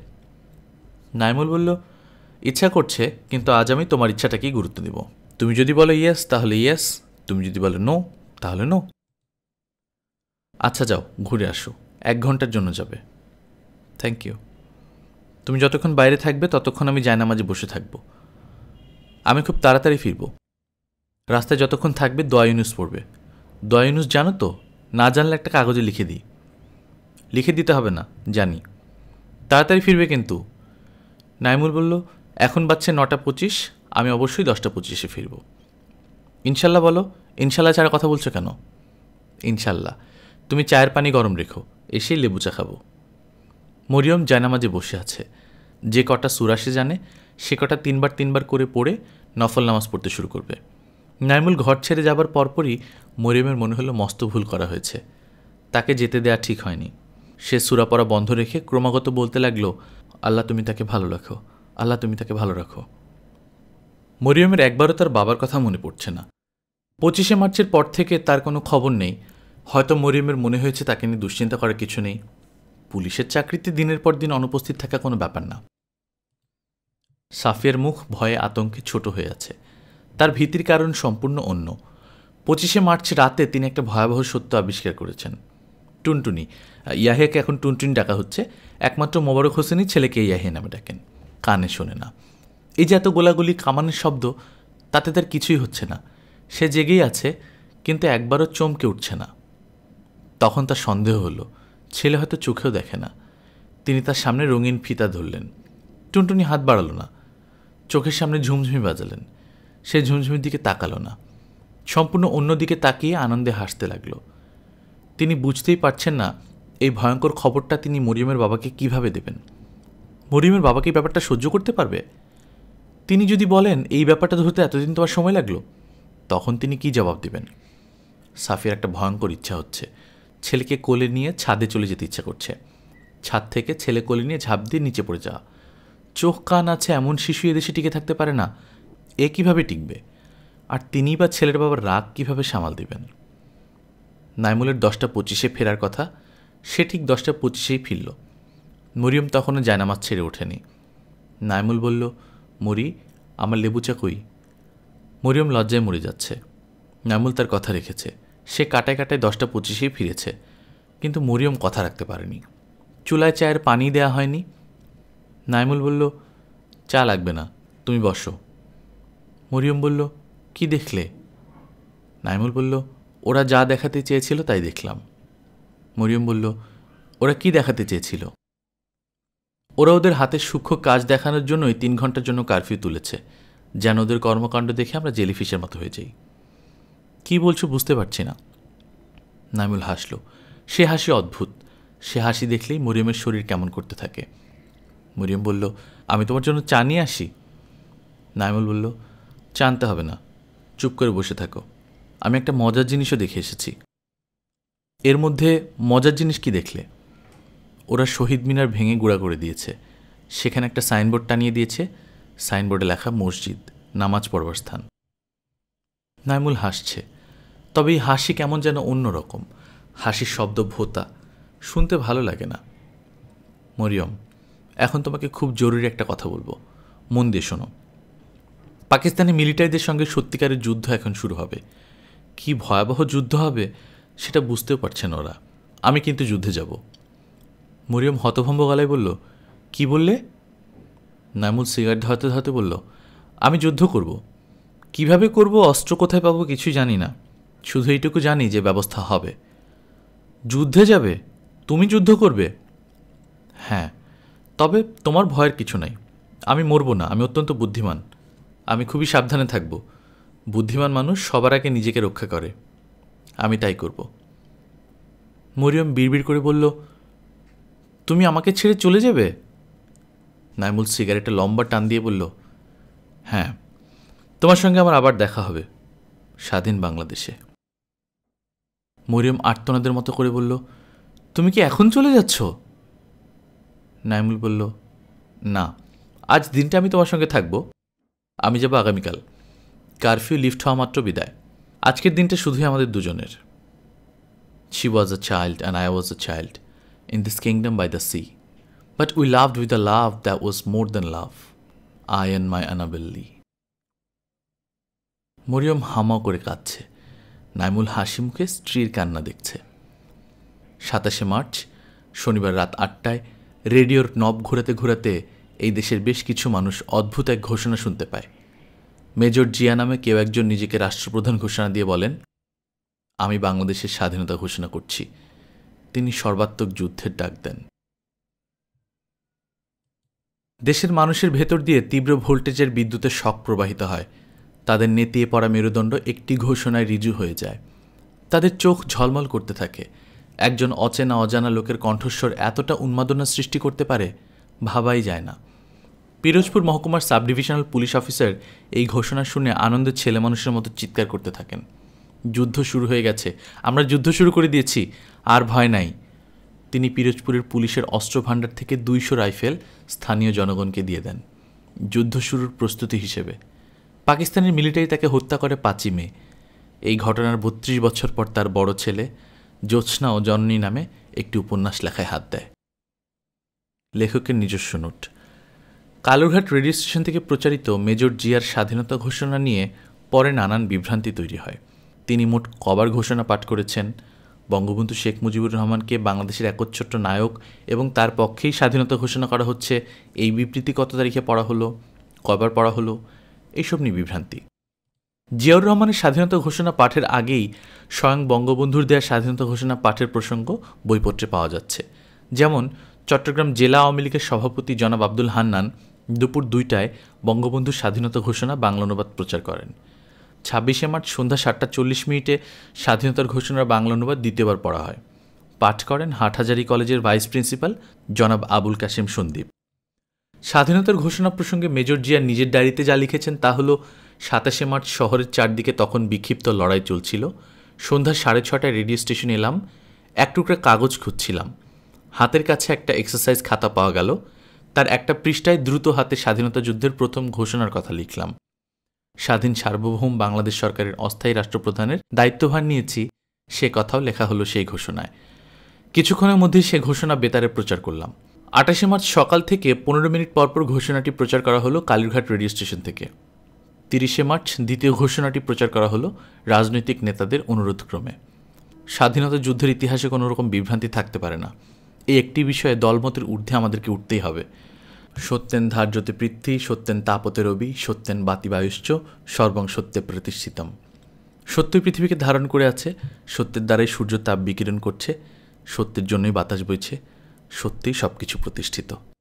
Speaker 1: নাইমুল বলল ইচ্ছা করছে কিন্তু আজ আমি তোমার ইচ্ছাটাকেই গুরুত্ব দেব তুমি যদি বলো ইয়েস তাহলে ইয়েস তুমি যদি বলো নো তাহলে নো আচ্ছা যাও ঘুরে আসো এক ঘন্টার জন্য যাবে থ্যাংক ইউ তুমি যতক্ষণ বাইরে থাকবে ততক্ষণ আমি জায়নামাজে বসে থাকব আমি খুব তাড়াতাড়ি ফিরব রাস্তায় যতক্ষণ থাকবে দোয়া ইউনুস পড়বে দোয়া ইউনুস জানো তো না জানলে একটা কাগজে লিখে দিই লিখে দিতে হবে না জানি তাড়াতাড়ি ফিরবে কিন্তু নাইমুল বলল এখন বাচ্চা নটা পঁচিশ আমি অবশ্যই দশটা পঁচিশে ফিরব ইনশাল্লাহ বলো ইনশাল্লাহ ছাড়া কথা বলছো কেন ইনশাল্লাহ তুমি চায়ের পানি গরম রেখো এসেই লেবু চা খাবো মরিয়ম জায়নামাজে বসে আছে যে কটা সুরাসে জানে সে কটা তিনবার তিনবার করে পড়ে নফল নামাজ পড়তে শুরু করবে নাইমুল ঘর ছেড়ে যাবার পরপরই মরিয়মের মনে হলো মস্ত ভুল করা হয়েছে তাকে যেতে দেয়া ঠিক হয়নি সে সুরা পড়া বন্ধ রেখে ক্রমাগত বলতে লাগলো আল্লাহ তুমি তাকে ভালো রাখো আল্লাহ তুমি তাকে ভালো রাখো মরিয়মের একবারও তার বাবার কথা মনে পড়ছে না পঁচিশে মার্চের পর থেকে তার কোনো খবর নেই হয়তো মরিয়মের মনে হয়েছে তাকে নিয়ে দুশ্চিন্তা করার কিছু নেই পুলিশের চাকরিতে দিনের পর দিন অনুপস্থিত থাকা কোনো ব্যাপার না সাফিয়ার মুখ ভয়ে আতঙ্কে ছোট হয়ে আছে তার ভীতির কারণ সম্পূর্ণ অন্য পঁচিশে মার্চ রাতে তিনি একটা ভয়াবহ সত্য আবিষ্কার করেছেন টুনটুনি ইয়াহিয়াকে এখন টুনটুনি ডাকা হচ্ছে একমাত্র মোবারক হোসেনই ছেলেকে ইয়াহিয়া নামে ডাকেন কানে শোনে না এই যে এত গোলাগুলি কামানের শব্দ তাতে তার কিছুই হচ্ছে না সে জেগেই আছে কিন্তু একবারও চমকে উঠছে না তখন তার সন্দেহ হলো ছেলে হয়তো চোখেও দেখে না তিনি তার সামনে রঙিন ফিতা ধরলেন টুনটুনি হাত বাড়ালো না চোখের সামনে ঝুমঝুমি বাজালেন সে ঝুমঝুমির দিকে তাকালো না সম্পূর্ণ অন্যদিকে তাকিয়ে আনন্দে হাসতে লাগলো তিনি বুঝতেই পারছেন না এই ভয়ঙ্কর খবরটা তিনি মরিয়মের বাবাকে কিভাবে দেবেন মরিয়মের বাবাকে এই ব্যাপারটা সহ্য করতে পারবে তিনি যদি বলেন এই ব্যাপারটা ধরতে এতদিন তোমার সময় লাগলো তখন তিনি কি জবাব দেবেন সাফির একটা ভয়ঙ্কর ইচ্ছা হচ্ছে ছেলেকে কোলে নিয়ে ছাদে চলে যেতে ইচ্ছে করছে ছাদ থেকে ছেলে কোলে নিয়ে ঝাঁপ দিয়ে নিচে পড়ে যাওয়া চোখ কান আছে এমন শিশু এদেশে টিকে থাকতে পারে না এ কীভাবে টিকবে আর তিনি বা ছেলের বাবার রাগ কীভাবে সামাল দিবেন নাইমুলের দশটা পঁচিশে ফেরার কথা সে ঠিক দশটা পঁচিশেই ফিরল মরিয়ম তখনও জায়নামাজ ছেড়ে ওঠেনি নাইমুল বলল মরি আমার লেবু চা কই মরিয়ম লজ্জায় মরে যাচ্ছে নাইমুল তার কথা রেখেছে সে কাটায় কাটায় দশটা পঁচিশেই ফিরেছে কিন্তু মরিয়ম কথা রাখতে পারেনি চুলায় চায়ের পানি দেয়া হয়নি নাইমুল বলল চা লাগবে না তুমি বসো মরিয়ম বলল কি দেখলে নাইমুল বলল ওরা যা দেখাতে চেয়েছিল তাই দেখলাম মরিয়ম বলল ওরা কি দেখাতে চেয়েছিল ওরা ওদের হাতে সূক্ষ্ম কাজ দেখানোর জন্যই তিন ঘন্টার জন্য কারফিউ তুলেছে যেন ওদের কর্মকাণ্ড দেখে আমরা জেলিফিশের মতো হয়ে যাই কি বলছো বুঝতে পারছি না নামিউল হাসল সে হাসি অদ্ভুত সে হাসি দেখলেই মরিয়মের শরীর কেমন করতে থাকে মরিয়ম বলল আমি তোমার জন্য চা নিয়ে আসি নাইমুল বলল চানতে হবে না চুপ করে বসে থাকো আমি একটা মজার জিনিসও দেখে এসেছি এর মধ্যে মজার জিনিস কি দেখলে ওরা শহীদ মিনার ভেঙে গুঁড়া করে দিয়েছে সেখানে একটা সাইনবোর্ড টানিয়ে দিয়েছে সাইনবোর্ডে লেখা মসজিদ নামাজ পড়বার স্থান নাইমুল হাসছে তবে এই হাসি কেমন যেন অন্যরকম হাসির শব্দ ভোতা শুনতে ভালো লাগে না মরিয়ম এখন তোমাকে খুব জরুরি একটা কথা বলবো মন দিয়ে শোনো পাকিস্তানি মিলিটারিদের সঙ্গে সত্যিকারের যুদ্ধ এখন শুরু হবে কি ভয়াবহ যুদ্ধ হবে সেটা বুঝতেও পারছেন ওরা আমি কিন্তু যুদ্ধে যাব মরিয়ম হতভম্ব গলায় বলল কি বললে নামুল সিগারেট ধরতে ধরতে বলল আমি যুদ্ধ করব কিভাবে করব অস্ত্র কোথায় পাবো কিছুই জানি না শুধু এইটুকু জানি যে ব্যবস্থা হবে যুদ্ধে যাবে তুমি যুদ্ধ করবে হ্যাঁ তবে তোমার ভয়ের কিছু নাই আমি মরব না আমি অত্যন্ত বুদ্ধিমান আমি খুবই সাবধানে থাকব বুদ্ধিমান মানুষ সবার আগে নিজেকে রক্ষা করে আমি তাই করব মরিয়ম বিড়বিড় করে বলল তুমি আমাকে ছেড়ে চলে যাবে নাইমুল সিগারেটে লম্বা টান দিয়ে বলল হ্যাঁ তোমার সঙ্গে আমার আবার দেখা হবে স্বাধীন বাংলাদেশে মরিয়ম আর্তনাদের মতো করে বলল তুমি কি এখন চলে যাচ্ছ নাইমুল বলল না আজ দিনটা আমি তোমার সঙ্গে থাকবো আমি যাবো আগামীকাল কারফিউ লিফট হওয়া মাত্র বিদায় আজকের দিনটা শুধুই আমাদের দুজনের she was a child and I was a child in this kingdom by the sea but we loved with the love the was more than love I and my Annabel Lee Mariam হামা করে কাঁদছে নাইমুল হাসি মুখে স্ত্রীর কান্না দেখছে সাতাশে মার্চ শনিবার রাত আটটায় রেডিওর নব ঘোরাতে ঘোরাতে এই দেশের বেশ কিছু মানুষ অদ্ভুত এক ঘোষণা শুনতে পায় মেজর জিয়া নামে কেউ একজন নিজেকে রাষ্ট্রপ্রধান ঘোষণা দিয়ে বলেন আমি বাংলাদেশের স্বাধীনতা ঘোষণা করছি তিনি সর্বাত্মক যুদ্ধের ডাক দেন দেশের মানুষের ভেতর দিয়ে তীব্র ভোল্টেজের বিদ্যুতের শখ প্রবাহিত হয় তাদের নেতিয়ে পড়া মেরুদণ্ড একটি ঘোষণায় রিজু হয়ে যায় তাদের চোখ ঝলমল করতে থাকে একজন অচেনা অজানা লোকের কণ্ঠস্বর এতটা উন্মাদনা সৃষ্টি করতে পারে ভাবাই যায় না পিরোজপুর মহকুমার সাব ডিভিশনাল পুলিশ অফিসার এই ঘোষণা শুনে আনন্দের ছেলে মানুষের মতো চিৎকার করতে থাকেন যুদ্ধ শুরু হয়ে গেছে আমরা যুদ্ধ শুরু করে দিয়েছি আর ভয় নাই তিনি পিরোজপুরের পুলিশের অস্ত্রভাণ্ডার থেকে দুইশো রাইফেল স্থানীয় জনগণকে দিয়ে দেন যুদ্ধ শুরুর প্রস্তুতি হিসেবে পাকিস্তানের মিলিটারি তাকে হত্যা করে পাঁচই মে এই ঘটনার বত্রিশ বছর পর তার বড় ছেলে জ্যোৎস্না ও জননী নামে একটি উপন্যাস লেখায় হাত দেয় লেখকের নিজস্ব নোট কালুরঘাট রেডিও স্টেশন থেকে প্রচারিত মেজর জিয়ার স্বাধীনতা ঘোষণা নিয়ে পরে নানান বিভ্রান্তি তৈরি হয় তিনি মোট কবার ঘোষণা পাঠ করেছেন বঙ্গবন্ধু শেখ মুজিবুর রহমানকে বাংলাদেশের একচ্ছোট্ট নায়ক এবং তার পক্ষেই স্বাধীনতা ঘোষণা করা হচ্ছে এই বিবৃতি কত তারিখে পড়া হলো কবার পড়া হলো এইসব নিয়ে বিভ্রান্তি জিয়াউর রহমানের স্বাধীনতা ঘোষণা পাঠের আগেই স্বয়ং বঙ্গবন্ধুর দেয়া স্বাধীনতা ঘোষণা পাঠের প্রসঙ্গ বইপত্রে পাওয়া যাচ্ছে যেমন চট্টগ্রাম জেলা আওয়ামী লীগের সভাপতি জনাব আব্দুল হান্নান দুপুর দুইটায় বঙ্গবন্ধুর স্বাধীনতা ঘোষণা বাংলা অনুবাদ প্রচার করেন ছাব্বিশে মার্চ সন্ধ্যা সাতটা চল্লিশ মিনিটে স্বাধীনতার ঘোষণার বাংলা অনুবাদ দ্বিতীয়বার পড়া হয় পাঠ করেন হাটহাজারি কলেজের ভাইস প্রিন্সিপাল জনাব আবুল কাশিম সন্দীপ স্বাধীনতার ঘোষণা প্রসঙ্গে মেজর জিয়া নিজের ডায়েরিতে যা লিখেছেন তা হলো সাতাশে মার্চ শহরের চারদিকে তখন বিক্ষিপ্ত লড়াই চলছিল সন্ধ্যা সাড়ে ছটায় রেডিও স্টেশন এলাম এক টুকরা কাগজ খুঁজছিলাম হাতের কাছে একটা এক্সারসাইজ খাতা পাওয়া গেল তার একটা পৃষ্ঠায় দ্রুত হাতে স্বাধীনতা যুদ্ধের প্রথম ঘোষণার কথা লিখলাম স্বাধীন সার্বভৌম বাংলাদেশ সরকারের অস্থায়ী রাষ্ট্রপ্রধানের দায়িত্বভার নিয়েছি সে কথাও লেখা হলো সেই ঘোষণায় কিছুক্ষণের মধ্যেই সে ঘোষণা বেতারে প্রচার করলাম আটাশে মার্চ সকাল থেকে পনেরো মিনিট পরপর ঘোষণাটি প্রচার করা হলো কালীরঘাট রেডিও স্টেশন থেকে তিরিশে মার্চ দ্বিতীয় ঘোষণাটি প্রচার করা হলো রাজনৈতিক নেতাদের অনুরোধক্রমে স্বাধীনতা যুদ্ধের ইতিহাসে কোনো রকম বিভ্রান্তি থাকতে পারে না এই একটি বিষয়ে দলমতের ঊর্ধ্বে আমাদেরকে উঠতেই হবে সত্যেন ধার্যতে পৃথ্বী সত্যেন তাপতে রবি সত্যেন বাতিবায়ুশ্চ সর্বং সত্যে প্রতিষ্ঠিতম সত্য পৃথিবীকে ধারণ করে আছে সত্যের দ্বারাই সূর্য তাপ বিকিরণ করছে সত্যের জন্যই বাতাস বইছে সত্যিই সব কিছু প্রতিষ্ঠিত